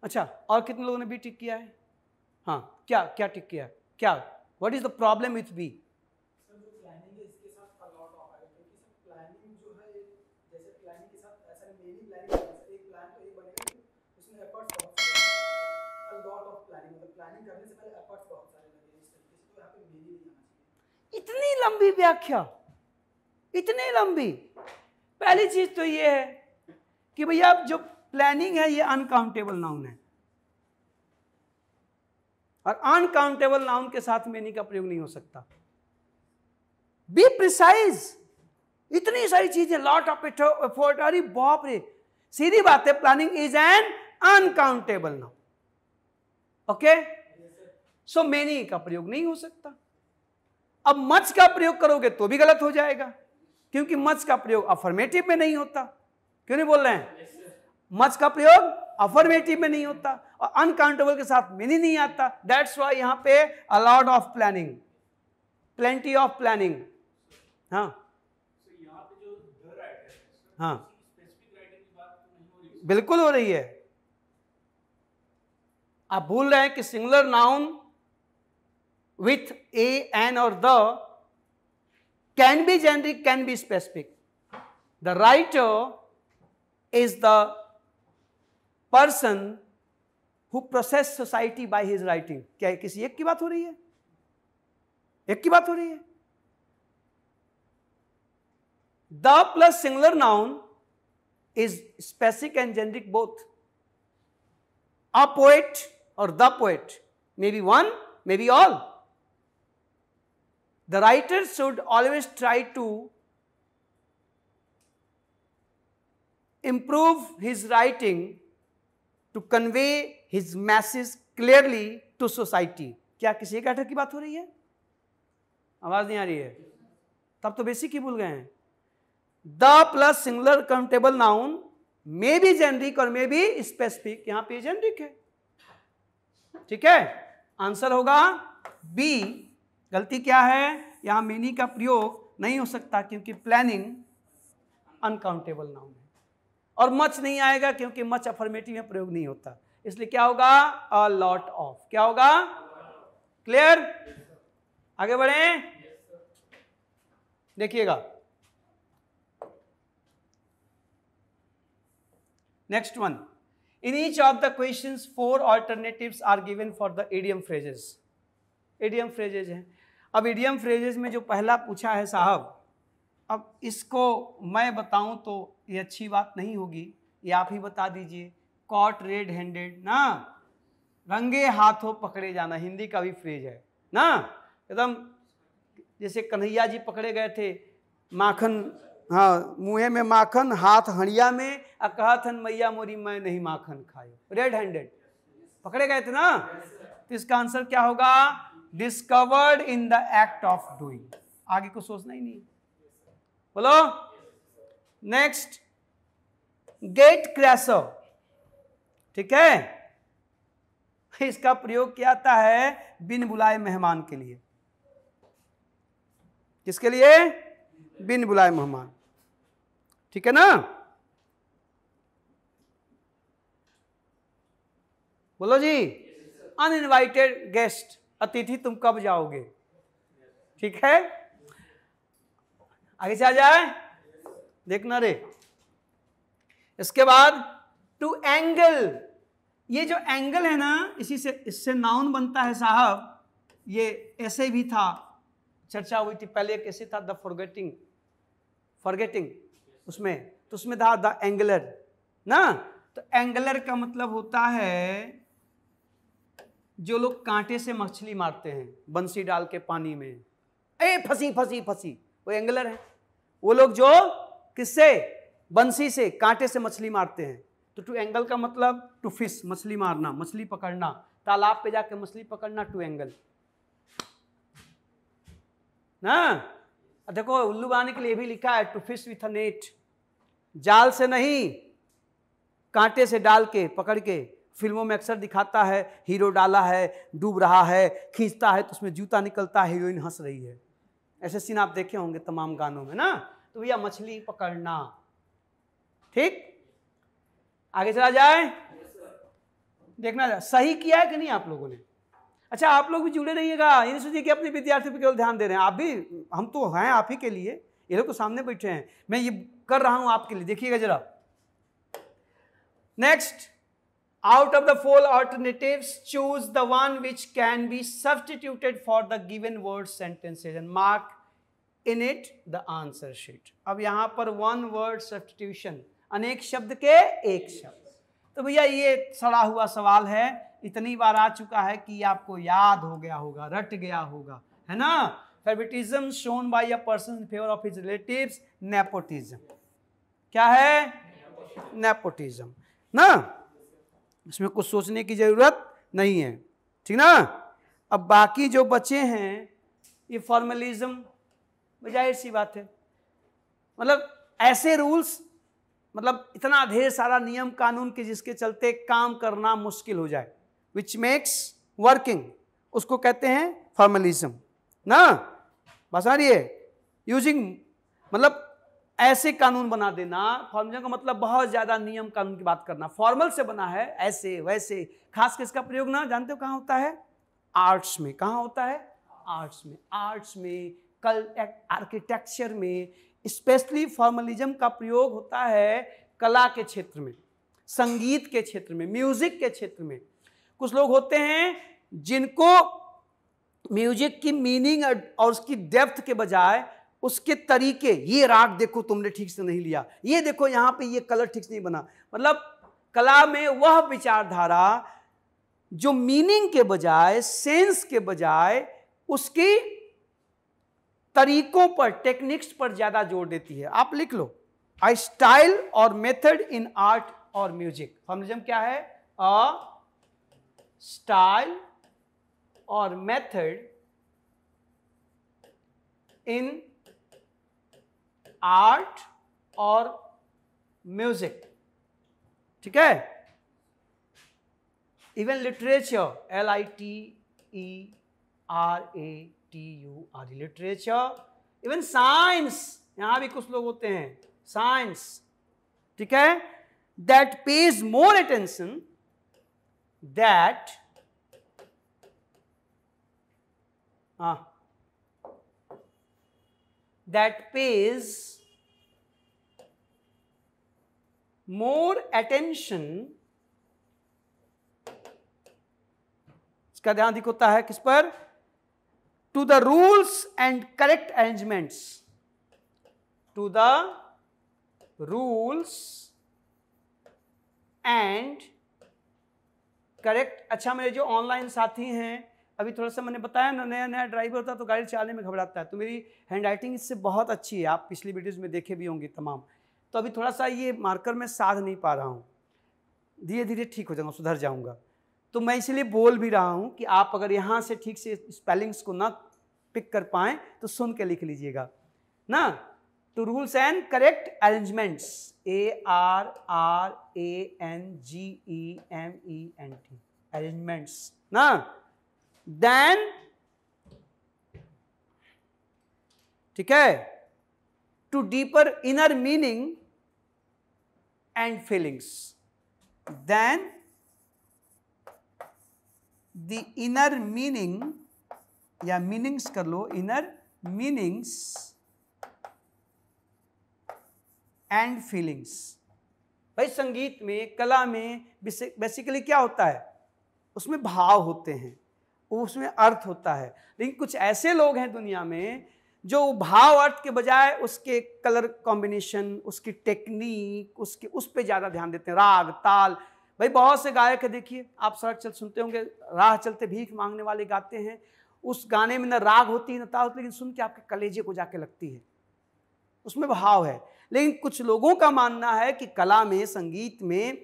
अच्छा और कितने लोगों ने बी टिक किया है हाँ क्या क्या टिक किया है क्या what is the problem with B इतनी लंबी व्याख्या इतनी लंबी पहली चीज तो ये है कि भैया जो प्लानिंग है ये अनकाउंटेबल नाउन है और अनकाउंटेबल नाउन के साथ मेनी का प्रयोग नहीं हो सकता बी प्रिसाइज इतनी सारी चीजें लॉट ऑफ एफोर्ट अरे बाप रे सीधी बात है planning is an uncountable noun okay so many का प्रयोग नहीं हो सकता अब मच का प्रयोग करोगे तो भी गलत हो जाएगा क्योंकि मच का प्रयोग अफर्मेटिव में नहीं होता क्यों नहीं बोल रहे हैं मच का प्रयोग अफर्मेटिव में नहीं होता और अनकाउंटेबल के साथ मिनी नहीं आता दैट्स वाई यहां पे a lot of planning plenty of planning हाँ हाँ तो बिल्कुल हो रही है आप भूल रहे हैं कि singular noun with a, an or the can be generic, can be specific. The writer is the person who process society by his writing. kya kisi ek ki baat ho rahi hai ek ki baat ho rahi hai the plus singular noun is specific and generic both a poet or the poet may be one may be all The writer should always try to improve his writing to convey his message clearly to society. क्या किसी एक writer की बात हो रही है आवाज नहीं आ रही है तब तो बेसिक ही भूल गए हैं the plus singular countable noun may be generic और मे बी स्पेसिफिक यहां पे जेनरिक है ठीक है आंसर होगा बी गलती क्या है यहाँ मेनी का प्रयोग नहीं हो सकता क्योंकि प्लानिंग अनकाउंटेबल नाउन है और मच नहीं आएगा क्योंकि मच अफर्मेटिव में प्रयोग नहीं होता इसलिए क्या होगा अ लॉट ऑफ क्या होगा क्लियर आगे बढ़े देखिएगा next one in each of the question four alternative are given for the idiom phrases idiom phrases हैं अब इडियम फ्रेजेस में जो पहला पूछा है साहब अब इसको मैं बताऊं तो ये अच्छी बात नहीं होगी ये आप ही बता दीजिए कॉट रेड हैंडेड ना रंगे हाथों पकड़े जाना हिंदी का भी फ्रेज है ना एकदम जैसे कन्हैया जी पकड़े गए थे माखन हाँ मुँह में माखन हाथ हड़िया में और कहा थन मैया मोरी मैं नहीं माखन खाए रेड हैंडेड पकड़े गए थे ना तो इसका आंसर क्या होगा discovered in the act of doing आगे को सोचना ही नहीं बोलो नेक्स्ट गेट क्रैसो ठीक है इसका प्रयोग किया जाता है बिन बुलाए मेहमान के लिए किसके लिए बिन बुलाए मेहमान ठीक है ना बोलो जी अनइनवाइटेड गेस्ट अतिथि तुम कब जाओगे ठीक है आगे से आ जाए देखना रे इसके बाद टू एंगल ये जो एंगल है ना इसी से इससे नाउन बनता है साहब ये ऐसे भी था चर्चा हुई थी पहले एक ऐसे था द फॉरगेटिंग फॉरगेटिंग उसमें तो उसमें था द एंगलर ना तो एंगलर का मतलब होता है जो लोग कांटे से मछली मारते हैं बंसी डाल के पानी में ए फंसी फंसी फंसी वो एंगलर है वो लोग जो किससे बंसी से कांटे से मछली मारते हैं तो टू एंगल का मतलब टू फिश मछली मारना मछली पकड़ना तालाब पे जाके मछली पकड़ना टू एंगल ना देखो उल्लू बनाने के लिए भी लिखा है to fish with a net जाल से नहीं कांटे से डाल के पकड़ के फिल्मों में अक्सर दिखाता है हीरो डाला है डूब रहा है खींचता है तो उसमें जूता निकलता है हीरोइन हंस रही है ऐसे सीन आप देखे होंगे तमाम गानों में ना तो भैया मछली पकड़ना ठीक आगे चला जाए देखना जाए सही किया है कि नहीं आप लोगों ने अच्छा आप लोग भी जुड़े रहिएगा ये नहीं सोचिए कि अपने विद्यार्थियों पर केवल ध्यान दे रहे हैं आप भी हम तो हैं आप ही के लिए ये लोग तो सामने बैठे हैं मैं ये कर रहा हूं आपके लिए देखिएगा जरा next out of the four alternatives choose the one which can be substituted for the given word sentences and mark in it the answer sheet अब यहां पर one word substitution अनेक शब्द के एक शब्द तो भैया ये सड़ा हुआ सवाल है इतनी बार आ चुका है कि आपको याद हो गया होगा रट गया होगा है ना favouritism shown by a person in favour of his relatives nepotism क्या है नेपोटिज्म ना इसमें कुछ सोचने की ज़रूरत नहीं है ठीक ना अब बाकी जो बचे हैं ये फॉर्मलिज्म जाहिर सी बात है मतलब ऐसे रूल्स मतलब इतना ढेर सारा नियम कानून के जिसके चलते काम करना मुश्किल हो जाए विच मेक्स वर्किंग उसको कहते हैं फॉर्मलिज्म ना रही है यूजिंग मतलब ऐसे कानून बना देना फॉर्मलिज्म का मतलब बहुत ज्यादा नियम कानून की बात करना फॉर्मल से बना है ऐसे वैसे खास इसका प्रयोग ना जानते हो कहाँ होता है आर्ट्स में कहाँ होता है आर्ट्स में आर्ट्स में कल आर्किटेक्चर में स्पेशली फॉर्मलिज्म का प्रयोग होता है कला के क्षेत्र में संगीत के क्षेत्र में म्यूजिक के क्षेत्र में कुछ लोग होते हैं जिनको म्यूजिक की मीनिंग और उसकी डेप्थ के बजाय उसके तरीके ये राग देखो तुमने ठीक से नहीं लिया ये देखो यहाँ पे ये कलर ठीक से नहीं बना मतलब कला में वह विचारधारा जो मीनिंग के बजाय सेंस के बजाय उसकी तरीकों पर टेक्निक्स पर ज़्यादा जोर देती है आप लिख लो आई स्टाइल और मेथड इन आर्ट और म्यूजिक फॉर्मलिज्म क्या है अ स्टाइल और मेथड इन आर्ट और म्यूजिक ठीक है even literature L I T E R A T U R literature even science यहां भी कुछ लोग होते हैं साइंस ठीक है that pays more attention that हाँ that pays more attention इसका ध्यान अधिक होता है किस पर to the rules and correct arrangements to the rules and correct अच्छा मेरे जो ऑनलाइन साथी हैं अभी थोड़ा सा मैंने बताया ना नया नया ड्राइवर होता तो गाड़ी चलाने में घबराता है तो मेरी हैंड राइटिंग इससे बहुत अच्छी है आप पिछली वीडियोज़ में देखे भी होंगे तमाम तो अभी थोड़ा सा ये मार्कर मैं साध नहीं पा रहा हूँ धीरे धीरे ठीक हो जाऊँगा सुधर जाऊँगा तो मैं इसलिए बोल भी रहा हूँ कि आप अगर यहाँ से ठीक से स्पेलिंग्स को ना पिक कर पाएँ तो सुन के लिख लीजिएगा ना टू तो rules and correct arrangements A R R A N G E M E N T arrangements ना देन ठीक है to deeper inner meaning and feelings then the inner meaning या मीनिंग्स कर लो इनर मीनिंग्स एंड फीलिंग्स भाई संगीत में कला में बेसिकली क्या होता है उसमें भाव होते हैं उसमें अर्थ होता है लेकिन कुछ ऐसे लोग हैं दुनिया में जो भाव अर्थ के बजाय उसके कलर कॉम्बिनेशन उसकी टेक्निक उसके उस पर ज़्यादा ध्यान देते हैं राग ताल भाई बहुत से गायक है देखिए आप सड़क चल सुनते होंगे राह चलते भीख मांगने वाले गाते हैं उस गाने में ना राग होती है ना ताल होती लेकिन सुन के आपके कलेजे को जाके लगती है उसमें भाव है लेकिन कुछ लोगों का मानना है कि कला में संगीत में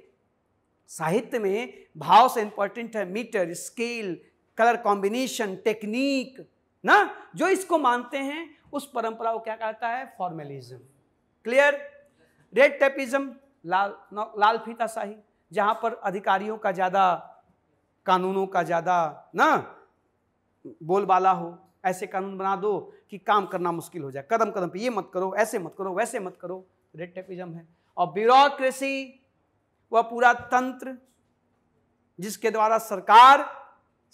साहित्य में भाव से इम्पोर्टेंट है metre scale colour combination technique ना जो इसको मानते हैं उस परंपरा को क्या कहता है फॉर्मेलिज्म क्लियर रेड टेपिज्म लाल लाल शाही जहां पर अधिकारियों का ज्यादा कानूनों का ज्यादा ना बोलबाला हो ऐसे कानून बना दो कि काम करना मुश्किल हो जाए कदम कदम पे ये मत करो ऐसे मत करो वैसे मत करो रेड टेपिज्म है और ब्यूरोक्रेसी वह पूरा तंत्र जिसके द्वारा सरकार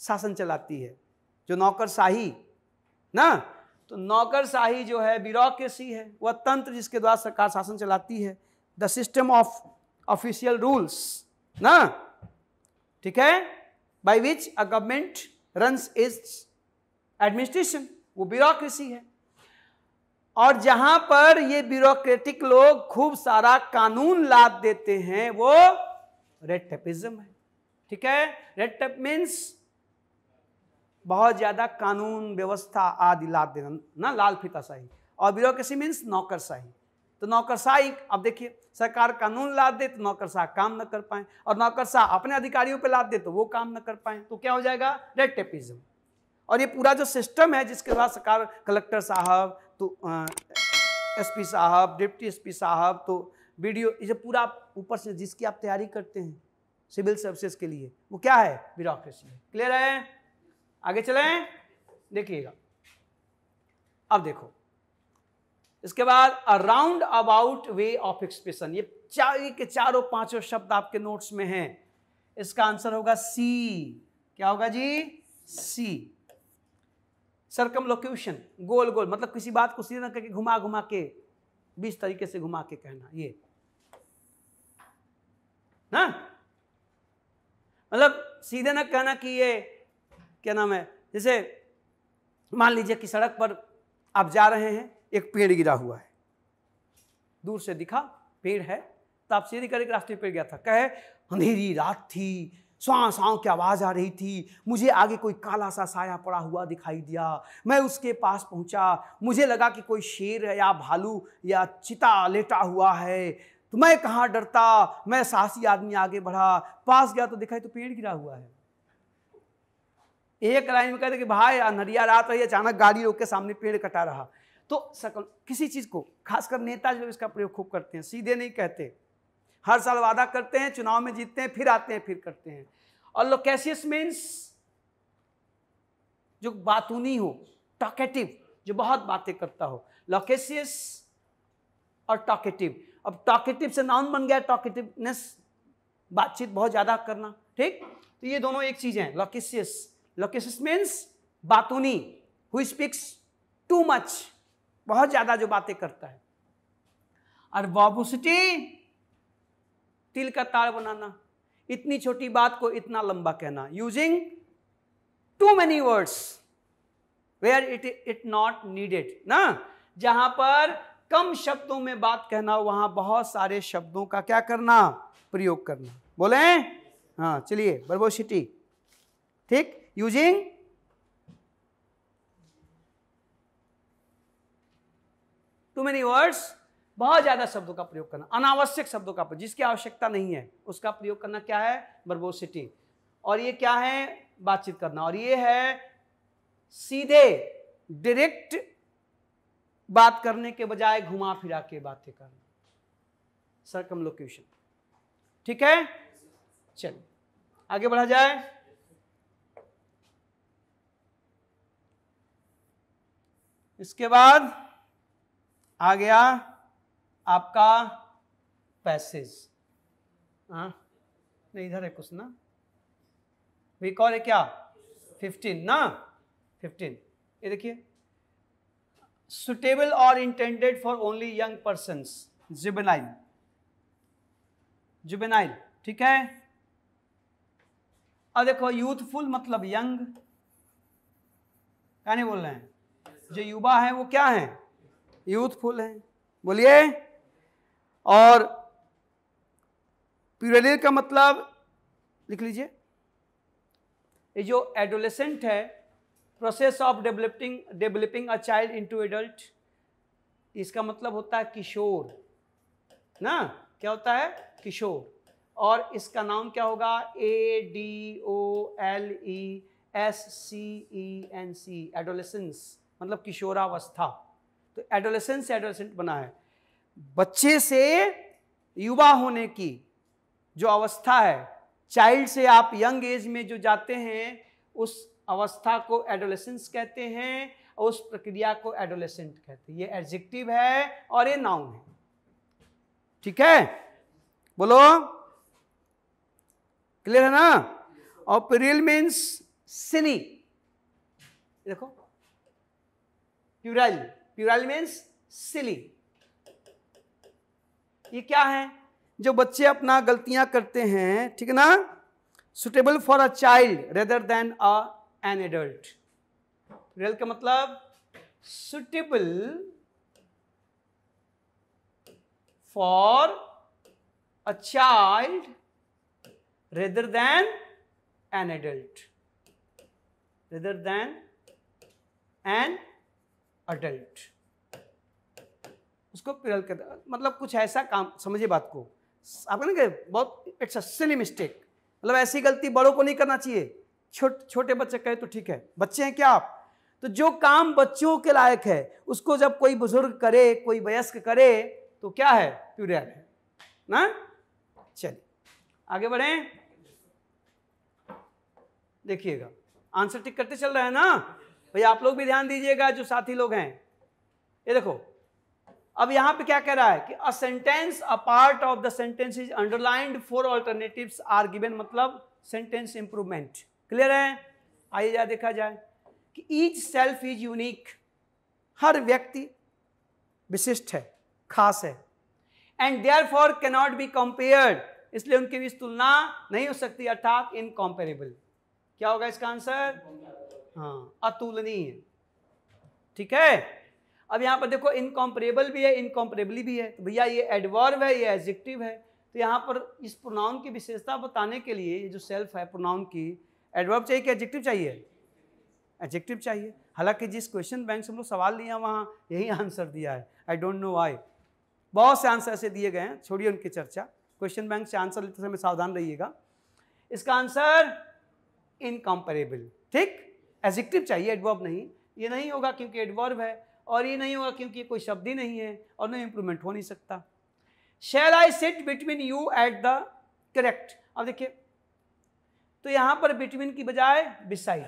शासन चलाती है जो नौकरशाही ना तो नौकरशाही जो है ब्यूरोक्रेसी है वह तंत्र जिसके द्वारा सरकार शासन चलाती है the system of official rules ना ठीक है by which a government runs is administration वो ब्यूरोक्रेसी है और जहां पर ये ब्यूरोक्रेटिक लोग खूब सारा कानून लाद देते हैं वो रेड टेपिज्म है ठीक है रेड टेप मीन्स बहुत ज़्यादा कानून व्यवस्था आदि लाद देना ना लाल शाही और ब्यूरोक्रेसी मीन्स नौकरशाही तो नौकरशाही अब देखिए सरकार कानून लाद दे तो नौकरशाह काम न कर पाए और नौकरशाह अपने अधिकारियों पर लाद दे तो वो काम न कर पाए तो क्या हो जाएगा रेड टेपिज्म और ये पूरा जो सिस्टम है जिसके बाद सरकार कलेक्टर साहब तो एसपी साहब डिप्टी एसपी साहब तो वीडियो ये पूरा ऊपर से जिसकी आप तैयारी करते हैं सिविल सर्विसेज के लिए वो क्या है ब्यूरोक्रेसी क्लियर है आगे चलें देखिएगा अब देखो इसके बाद around about way of expression ये चार के चारों पांचों शब्द आपके नोट्स में हैं इसका आंसर होगा सी क्या होगा जी सी सरकम लोक्यूशन गोल गोल मतलब किसी बात को सीधा करके घुमा घुमा के बीस तरीके से घुमा के कहना ये ना मतलब सीधे ना कहना कि ये क्या नाम है जैसे मान लीजिए कि सड़क पर आप जा रहे हैं एक पेड़ गिरा हुआ है दूर से दिखा पेड़ है तो आप सीधे करके रास्ते पेड़ गया था कहे अंधेरी रात थी स्वाँ साँव की आवाज़ आ रही थी मुझे आगे कोई काला सा साया पड़ा हुआ दिखाई दिया मैं उसके पास पहुंचा मुझे लगा कि कोई शेर या भालू या चिता लेटा हुआ है तो मैं कहाँ डरता मैं साहसी आदमी आगे बढ़ा पास गया तो दिखाई तो पेड़ गिरा हुआ है एक लाइन में कहते कि भाई नरिया रात रही अचानक गाड़ी रोक के सामने पेड़ कटा रहा तो सकल किसी चीज़ को खासकर नेता जो इसका प्रयोग खूब करते हैं सीधे नहीं कहते हर साल वादा करते हैं चुनाव में जीतते हैं फिर आते हैं फिर करते हैं और लोकेशियस मीन्स जो बातूनी हो टॉकेटिव जो बहुत बातें करता हो लोकेशियस और टॉकेटिव अब टॉकेटिव से नाउन बन गया टॉकेटिवनेस बातचीत बहुत ज़्यादा करना ठीक तो ये दोनों एक चीज़ हैं लोकेशियस लोकेशस मीन्स बातूनी हु स्पीक्स टू मच बहुत ज्यादा जो बातें करता है और वाबुसिटी तिल का तार बनाना इतनी छोटी बात को इतना लंबा कहना using too many words where it it not needed ना जहां पर कम शब्दों में बात कहना वहां बहुत सारे शब्दों का क्या करना प्रयोग करना बोले हाँ चलिए बर्बोसिटी ठीक using टू मेनी वर्ड्स बहुत ज्यादा शब्दों का प्रयोग करना अनावश्यक शब्दों का प्रयोग जिसकी आवश्यकता नहीं है उसका प्रयोग करना क्या है बर्बोसिटी और ये क्या है बातचीत करना और ये है सीधे डायरेक्ट बात करने के बजाय घुमा फिरा के बातें करना सरकम लोकेशन ठीक है चलिए आगे बढ़ा जाए इसके बाद आ गया आपका पैसेज हाँ नहीं इधर है कुछ ना वीक कॉल है क्या फिफ्टीन ना फिफ्टीन ये देखिए सुटेबल और intended for only young person juvenile juvenile ठीक है और देखो यूथफुल मतलब यंग क्या नहीं बोल रहे हैं जो युवा हैं वो क्या हैं यूथफुल हैं बोलिए और प्यूरलियर का मतलब लिख लीजिए ये जो एडोलेसेंट है process of developing developing a child into adult इसका मतलब होता है किशोर ना क्या होता है किशोर और इसका नाम क्या होगा A D O L E S C E N C adolescence मतलब किशोरावस्था तो एडोलेसेंस एडोलेसेंट बना है बच्चे से युवा होने की जो अवस्था है चाइल्ड से आप यंग एज में जो जाते हैं उस अवस्था को एडोलेसेंस कहते हैं और उस प्रक्रिया को एडोलेसेंट कहते हैं ये एडजेक्टिव है और ये नाउन है ठीक है बोलो क्लियर है ना और पिरियल मीन्स सिनी देखो प्यूरल प्यूरल मीन्स सिली ये क्या है जो बच्चे अपना गलतियां करते हैं ठीक है ना suitable for a child rather than a an adult रेल का मतलब suitable for a child rather than an adult rather than an adult उसको पिरल कर मतलब कुछ ऐसा काम समझिए बात को आप कहें बहुत इट्स अ सिली मिस्टेक मतलब ऐसी गलती बड़ों को नहीं करना चाहिए छोट छोटे बच्चे कहे तो ठीक है बच्चे हैं क्या आप तो जो काम बच्चों के लायक है उसको जब कोई बुजुर्ग करे कोई वयस्क करे तो क्या है प्यूरियल है ना चलिए आगे बढ़े देखिएगा आंसर टिक करते चल रहा है ना भैया आप लोग भी ध्यान दीजिएगा जो साथी लोग हैं ये देखो अब यहां पे क्या कह रहा है कि a sentence a part of the sentence is underlined four alternatives are given मतलब सेंटेंस इंप्रूवमेंट क्लियर है आइए जाए देखा जाए कि ईच सेल्फ इज यूनिक हर व्यक्ति विशिष्ट है खास है and therefore cannot be compared इसलिए उनके बीच तुलना नहीं हो सकती अर्थात इनकम्पेरेबल क्या होगा इसका आंसर हाँ अतुलनीय ठीक है अब यहाँ पर देखो इनकॉम्परेबल भी है इनकॉम्परेबली भी है तो भैया ये एडवर्ब है ये एडजेक्टिव है तो यहाँ पर इस प्रोनाउन की विशेषता बताने के लिए ये जो सेल्फ है प्रोनाउन की एडवर्ब चाहिए कि एडजेक्टिव चाहिए एडजेक्टिव चाहिए हालांकि जिस क्वेश्चन बैंक से हम लोग सवाल लिया वहाँ यही आंसर दिया है आई डोंट नो वाई बहुत से आंसर ऐसे दिए गए हैं छोड़िए उनकी चर्चा क्वेश्चन बैंक से आंसर लेते समय सावधान रहिएगा इसका आंसर इनकॉम्परेबल ठीक एजिक्टिव चाहिए एडवर्ब नहीं ये नहीं होगा क्योंकि एडवर्ब है और ये नहीं होगा क्योंकि कोई शब्द ही नहीं है और नहीं इंप्रूवमेंट हो नहीं सकता shall I sit between you at the correct अब देखिए तो यहां पर बिटवीन की बजाय बिसाइड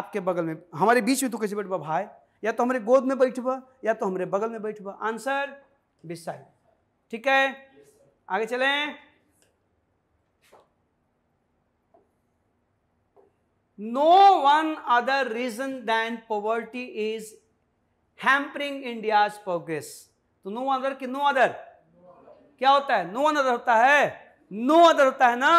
आपके बगल में हमारे बीच में तो कैसे बैठ भाई या तो हमारे गोद में बैठ या तो हमारे बगल में बैठ आंसर बिसाइड ठीक है आगे चलें no one other reason than poverty is hampering India's progress. तो नो अदर कि नो अदर क्या होता है नो no अदर होता है नो no अदर होता है ना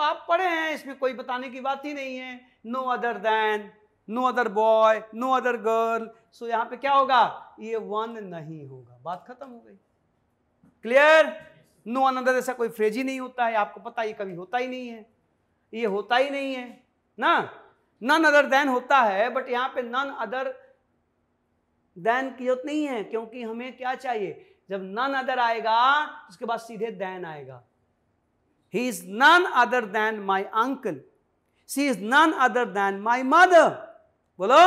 आप पढ़े हैं इसमें कोई बताने की बात ही नहीं है no other than no other boy no other girl so यहां पे क्या होगा ये वन नहीं होगा बात खत्म हो गई क्लियर नो अनदर ऐसा कोई फ्रेज ही नहीं होता है आपको पता ये कभी होता ही नहीं है ये होता ही नहीं है ना नन अदर देन होता है बट यहाँ पे नन अदर देन की जरूरत नहीं है क्योंकि हमें क्या चाहिए जब नन अदर आएगा तो उसके बाद सीधे दैन आएगा he is none other than my uncle she is none other than my mother बोलो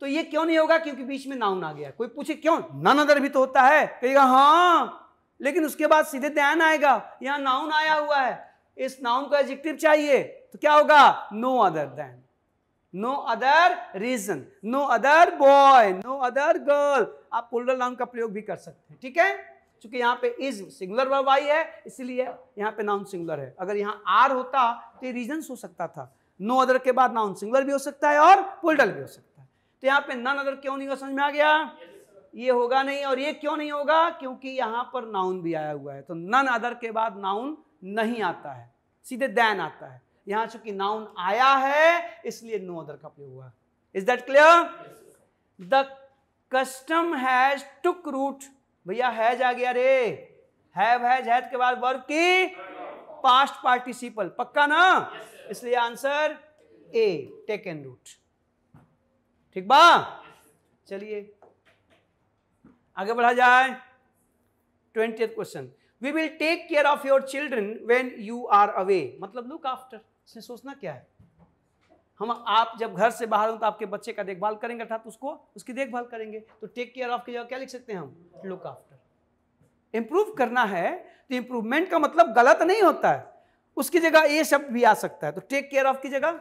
तो ये क्यों नहीं होगा क्योंकि बीच में नाउन आ गया कोई पूछे क्यों नन अदर भी तो होता है कहेगा हाँ लेकिन उसके बाद सीधे दैन आएगा यहां नाउन आया हुआ है इस नाउन को एजिक्टिव चाहिए तो क्या होगा no other than no other reason no other boy no other girl आप प्लूरल नाउन का प्रयोग भी कर सकते हैं ठीक है क्योंकि यहाँ पे इज सिंगुलर वर्ब आई है इसलिए यहाँ पे नाउन सिंगुलर है अगर यहाँ आर होता तो रीजन हो सकता था नो अदर के बाद नाउन सिंगुलर भी हो सकता है और प्लूरल भी हो सकता है तो यहाँ पे नन अदर क्यों नहीं समझ में आ गया ये होगा नहीं और ये क्यों नहीं होगा क्योंकि यहाँ पर नाउन भी आया हुआ है तो नन अदर के बाद नाउन नहीं आता है सीधे दैन आता है यहां चूंकि नाउन आया है इसलिए नो अदर का प्रयोग हुआ is that clear the custom has took root भैया हैज आ गया रे हैव हैज हैज के बाद वर्ब की पास्ट पार्टिसिपल पक्का ना yes, इसलिए आंसर ए एन रूट ठीक बा चलिए आगे बढ़ा जाए twenty question we will take care of your children when you are away मतलब लुक आफ्टर इसमें सोचना क्या है हम आप जब घर से बाहर हो तो आपके बच्चे का देखभाल करेंगे अर्थात उसको उसकी देखभाल करेंगे तो टेक केयर ऑफ की जगह क्या लिख सकते हैं हम लुक आफ्टर इम्प्रूव करना है तो इम्प्रूवमेंट का मतलब गलत नहीं होता है उसकी जगह ये शब्द भी आ सकता है तो टेक केयर ऑफ की जगह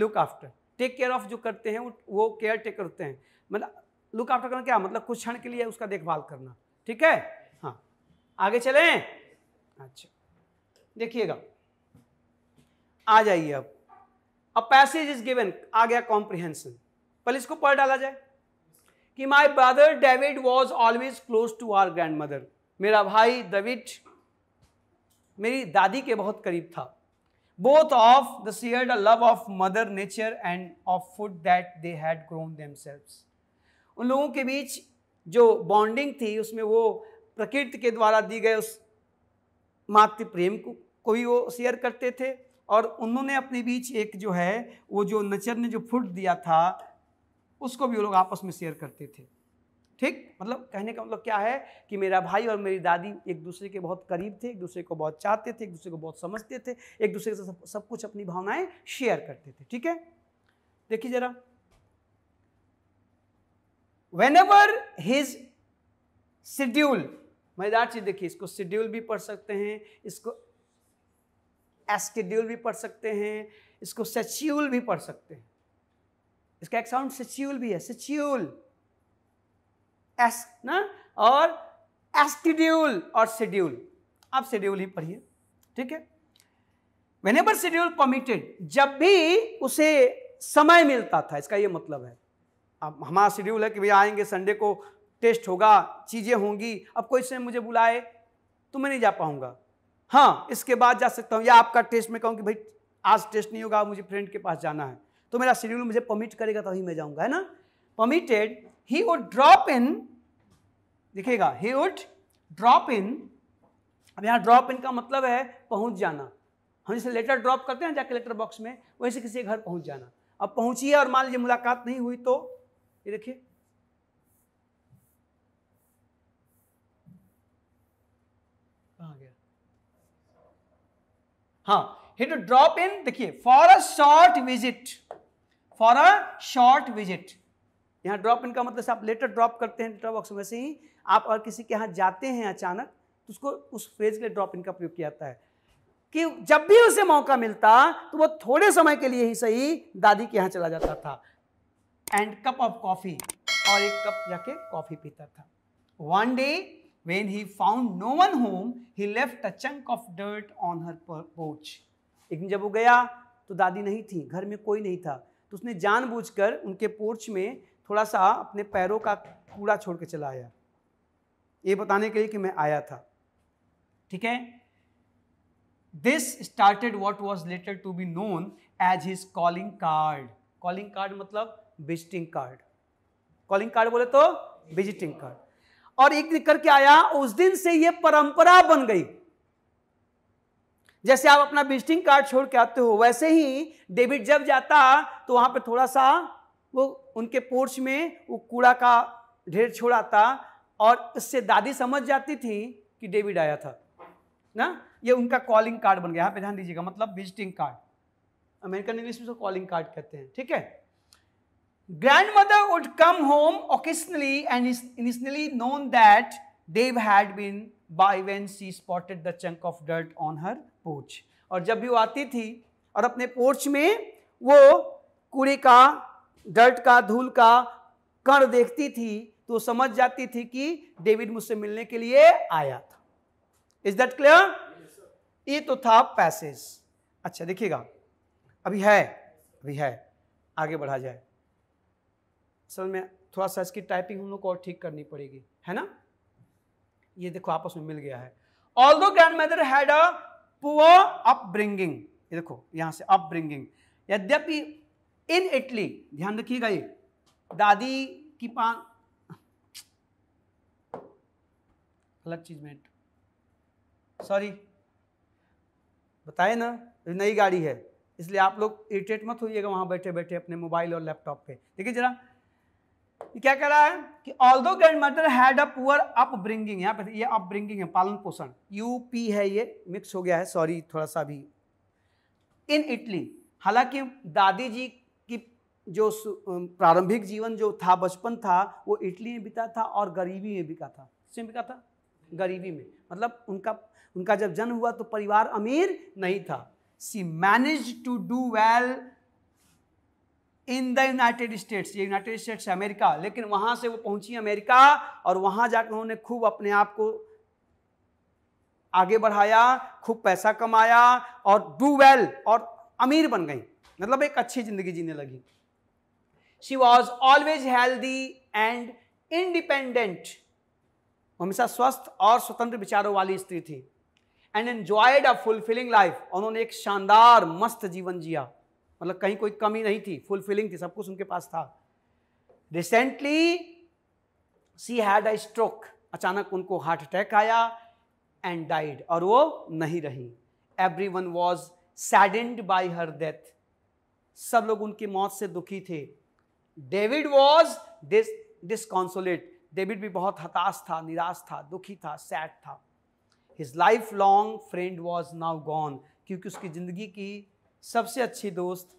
look after take care of जो करते हैं वो केयर टेकर होते हैं मतलब लुक आफ्टर करना क्या मतलब कुछ क्षण के लिए उसका देखभाल करना ठीक है हाँ आगे चलें अच्छा देखिएगा आ जाइए अब अब पैसेज इज गिवन आ गया कॉम्प्रिहेंशन पहले इसको पढ़ डाला जाए कि my brother David was always close to our grandmother मेरा भाई डेविड मेरी दादी के बहुत करीब था both of the shared love of mother nature and of food that they had grown themselves उन लोगों के बीच जो बॉन्डिंग थी उसमें वो प्रकृति के द्वारा दी गए उस मातृ प्रेम को, को भी वो शेयर करते थे और उन्होंने अपने बीच एक जो है वो जो नचर ने जो फूड दिया था उसको भी वो लोग आपस में शेयर करते थे ठीक मतलब कहने का मतलब क्या है कि मेरा भाई और मेरी दादी एक दूसरे के बहुत करीब थे एक दूसरे को बहुत चाहते थे एक दूसरे को बहुत समझते थे एक दूसरे से सब, सब कुछ अपनी भावनाएं शेयर करते थे ठीक है देखिए जरा वेन एवर हिज शेड्यूल मजेदार चीज देखिए इसको शेड्यूल भी पढ़ सकते हैं इसको एस्केड्यूल भी पढ़ सकते हैं इसको सेच्यूल भी पढ़ सकते हैं इसका एक साउंड सेच्यूल भी है सेच्यूल एस ना और एस्केड्यूल और शेड्यूल आप शेड्यूल ही पढ़िए ठीक है वेन एवर शेड्यूल कमिटेड जब भी उसे समय मिलता था इसका ये मतलब है अब हमारा शेड्यूल है कि भैया आएंगे संडे को टेस्ट होगा चीज़ें होंगी अब कोई से मुझे बुलाए तो मैं नहीं जा पाऊंगा हाँ इसके बाद जा सकता हूँ या आपका टेस्ट में कहूँ कि भाई आज टेस्ट नहीं होगा मुझे फ्रेंड के पास जाना है तो मेरा शेड्यूल मुझे परमिट करेगा तभी मैं जाऊँगा है ना permitted he would drop in देखिएगा ही वुड ड्रॉप इन अब यहाँ ड्रॉप इन का मतलब है पहुँच जाना हम जैसे लेटर ड्रॉप करते हैं जाके लेटर बॉक्स में वैसे किसी के घर पहुँच जाना अब पहुँचिए और मान लीजिए मुलाकात नहीं हुई तो ये देखिए हाँ हिट ड्रॉप इन देखिए for a short visit for a short visit यहाँ ड्रॉप इन का मतलब आप लेटर ड्रॉप करते हैं लेटर बॉक्स में से ही आप और किसी के यहाँ जाते हैं अचानक तो उसको उस फ्रेज के लिए ड्रॉप इन का प्रयोग किया जाता है कि जब भी उसे मौका मिलता तो वो थोड़े समय के लिए ही सही दादी के यहाँ चला जाता था एंड कप ऑफ कॉफ़ी और एक कप जाके कॉफ़ी पीता था one day When he found no one home, he left a chunk of dirt on her porch. लेकिन जब वो गया तो दादी नहीं थी घर में कोई नहीं था तो उसने जानबूझकर उनके पोर्च में थोड़ा सा अपने पैरों का कूड़ा छोड़ के चला आया ये बताने के लिए कि मैं आया था ठीक है this started what was later to be known as his calling card calling card मतलब विजिटिंग कार्ड कॉलिंग कार्ड बोले तो विजिटिंग कार्ड और एक दिन करके आया उस दिन से यह परंपरा बन गई जैसे आप अपना विजिटिंग कार्ड छोड़ के आते हो वैसे ही डेविड जब जाता तो वहां पर थोड़ा सा वो उनके पोर्च में वो कूड़ा का ढेर छोड़ आता और इससे दादी समझ जाती थी कि डेविड आया था ना ये उनका कॉलिंग कार्ड बन गया यहाँ पे ध्यान दीजिएगा मतलब विजिटिंग कार्ड अमेरिकन इंग्लिश में कॉलिंग कार्ड कहते हैं ठीक है Grandmother would come home occasionally and is initially known that Dave had been by when she spotted the chunk of dirt on her porch. और जब भी वो आती थी और अपने पोर्च में वो कूड़े का डर्ट का धूल का कण देखती थी तो समझ जाती थी कि डेविड मुझसे मिलने के लिए आया था इज दैट क्लियर ये तो था पैसेज अच्छा देखिएगा अभी है अभी है आगे बढ़ा जाए समझ में थोड़ा सा इसकी टाइपिंग हम लोग को और ठीक करनी पड़ेगी है ना ये देखो आपस में मिल गया है although grandmother had a poor upbringing ये देखो यहाँ से अपब्रिंगिंग यद्यपि इन इटली ध्यान रखिएगा ये दादी की पान अलग चीज में सॉरी बताए ना नई गाड़ी है इसलिए आप लोग इरिटेट मत होइएगा वहां बैठे बैठे अपने मोबाइल और लैपटॉप पे देखिए जरा ये क्या कह रहा है कि although grandmother had a poor upbringing यहाँ पर ये अपब्रिंगिंग है पालन पोषण यू पी है ये मिक्स हो गया है सॉरी थोड़ा सा भी इन इटली हालांकि दादी जी की जो प्रारंभिक जीवन जो था बचपन था वो इटली में बिता था और गरीबी में बिका था इसमें बिका था गरीबी में मतलब उनका उनका जब जन्म हुआ तो परिवार अमीर नहीं था she manage to do well in the United States ये यूनाइटेड स्टेट्स अमेरिका लेकिन वहां से वो पहुंची अमेरिका और वहां जाकर उन्होंने खूब अपने आप को आगे बढ़ाया खूब पैसा कमाया और डू वेल और अमीर बन गई मतलब एक अच्छी ज़िंदगी जीने लगी she was always healthy and independent हमेशा स्वस्थ और स्वतंत्र विचारों वाली स्त्री थी and enjoyed a fulfilling life उन्होंने एक शानदार मस्त जीवन जिया मतलब कहीं कोई कमी नहीं थी फुलफिलिंग थी सब कुछ उनके पास था recently she had a stroke अचानक उनको हार्ट अटैक आया एंड डाइड और वो नहीं रही everyone was saddened by her death सब लोग उनकी मौत से दुखी थे David was dis disconsolate David भी बहुत हताश था निराश था दुखी था सैड था his lifelong friend was now gone क्योंकि उसकी ज़िंदगी की सबसे अच्छी दोस्त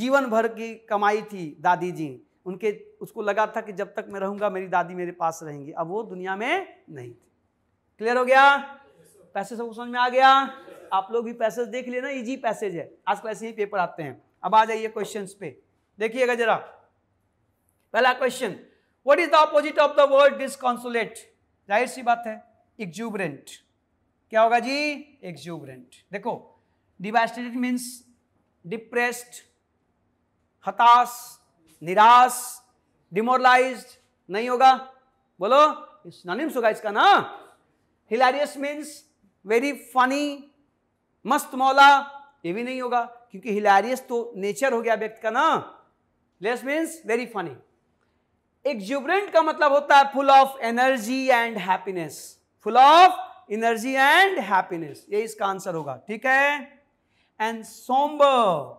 जीवन भर की कमाई थी दादी जी उनके उसको लगा था कि जब तक मैं रहूंगा मेरी दादी मेरे पास रहेंगी अब वो दुनिया में नहीं थी क्लियर हो गया पैसे सबको समझ में आ गया आप लोग भी पैसेज देख लेना इजी पैसेज है आजकल ऐसे ही पेपर आते हैं अब आ जाइए क्वेश्चन पे देखिएगा जरा पहला question what is the opposite of the word disconsolate जाहिर सी बात है एग्जूबरेंट क्या होगा जी एग्जूबरेंट देखो डिवेस्टेड मीन्स डिप्रेस्ड हताश निराश डिमोरलाइज नहीं होगा बोलो नानिम्स होगा इसका ना हिलारियस मीन्स वेरी फनी मस्त मौला ये भी नहीं होगा क्योंकि हिलारियस तो नेचर हो गया व्यक्ति का ना less means very funny exuberant का मतलब होता है full of energy and happiness full of energy and happiness ये इसका आंसर होगा ठीक है एंड सोम्बर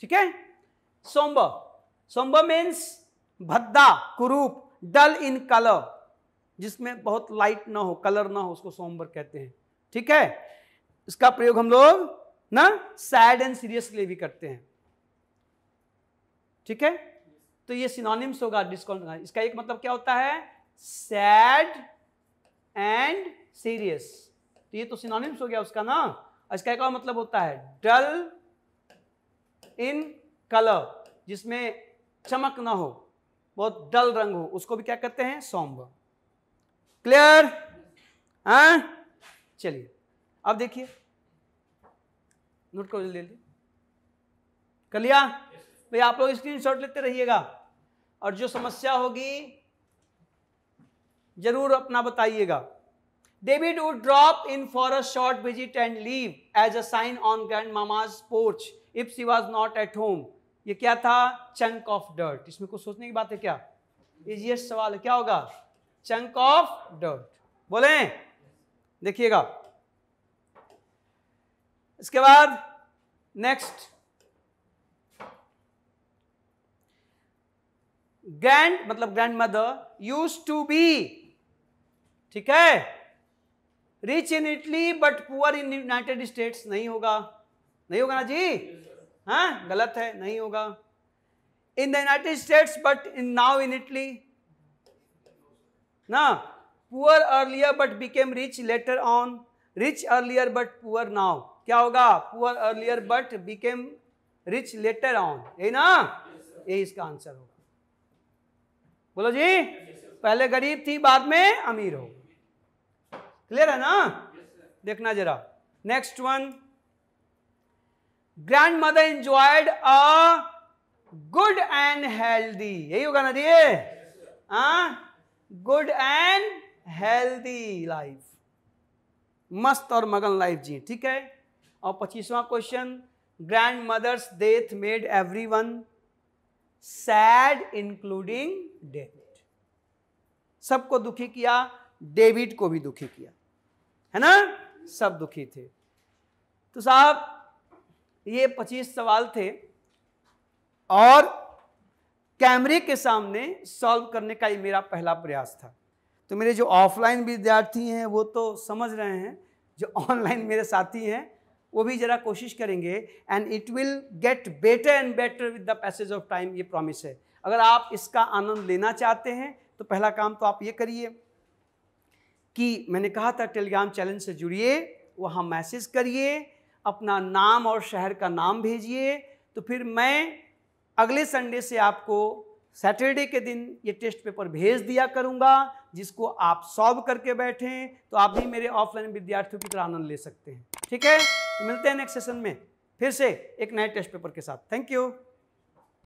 ठीक है सोम्ब सोम्ब मीन्स भद्दा कुरूप डल इन कलर जिसमें बहुत लाइट ना हो कलर ना हो उसको सोम्बर कहते हैं ठीक है इसका प्रयोग हम लोग ना सैड एंड सीरियस के लिए भी करते हैं ठीक है तो ये सिनोनिम्स होगा डिस्काउंट इसका एक मतलब क्या होता है सैड एंड सीरियस तो ये तो सिनोनिम्स हो गया उसका ना इसका क्या मतलब होता है डल इन कलर जिसमें चमक ना हो बहुत डल रंग हो उसको भी क्या कहते हैं सोम्ब क्लियर हाँ? चलिए अब देखिए नोट करो ले जल्दी कर लिया भाई आप लोग स्क्रीन शॉट लेते रहिएगा और जो समस्या होगी जरूर अपना बताइएगा David would drop in for a short visit and leave as a sign on grandmama's porch if she was not at home. ये क्या था चंक ऑफ डर्ट इसमें कुछ सोचने की बात है क्या इजिएस्ट सवाल है क्या होगा चंक ऑफ डर्ट बोले देखिएगा इसके बाद नेक्स्ट ग्रैंड मतलब grandmother used to be ठीक है rich in Italy but poor in United States नहीं होगा नहीं होगा ना जी हाँ गलत है नहीं होगा in the United States but in now in Italy ना poor earlier but became rich later on rich earlier but poor now क्या होगा poor earlier but became rich later on यही ना यही इसका आंसर होगा बोलो जी पहले गरीब थी बाद में अमीर होगा क्लियर है ना देखना जरा next one grandmother enjoyed a good and healthy यही होगा ना दिए गुड एंड हेल्दी लाइफ मस्त और मगन लाइफ जी ठीक है और पच्चीसवा question grandmother's death made everyone sad including David सबको दुखी किया डेविड को भी दुखी किया है ना सब दुखी थे तो साहब ये पच्चीस सवाल थे और कैमरे के सामने सॉल्व करने का ये मेरा पहला प्रयास था तो मेरे जो ऑफलाइन विद्यार्थी हैं वो तो समझ रहे हैं जो ऑनलाइन मेरे साथी हैं वो भी ज़रा कोशिश करेंगे and it will get better and better with the passage of time ये प्रॉमिस है अगर आप इसका आनंद लेना चाहते हैं तो पहला काम तो आप ये करिए कि मैंने कहा था टेलीग्राम चैनल से जुड़िए वहाँ मैसेज करिए अपना नाम और शहर का नाम भेजिए तो फिर मैं अगले संडे से आपको सैटरडे के दिन ये टेस्ट पेपर भेज दिया करूँगा जिसको आप सॉल्व करके बैठें तो आप भी मेरे ऑफलाइन विद्यार्थियों की तरह आनंद ले सकते हैं ठीक है तो मिलते हैं नेक्स्ट सेशन में फिर से एक नए टेस्ट पेपर के साथ थैंक यू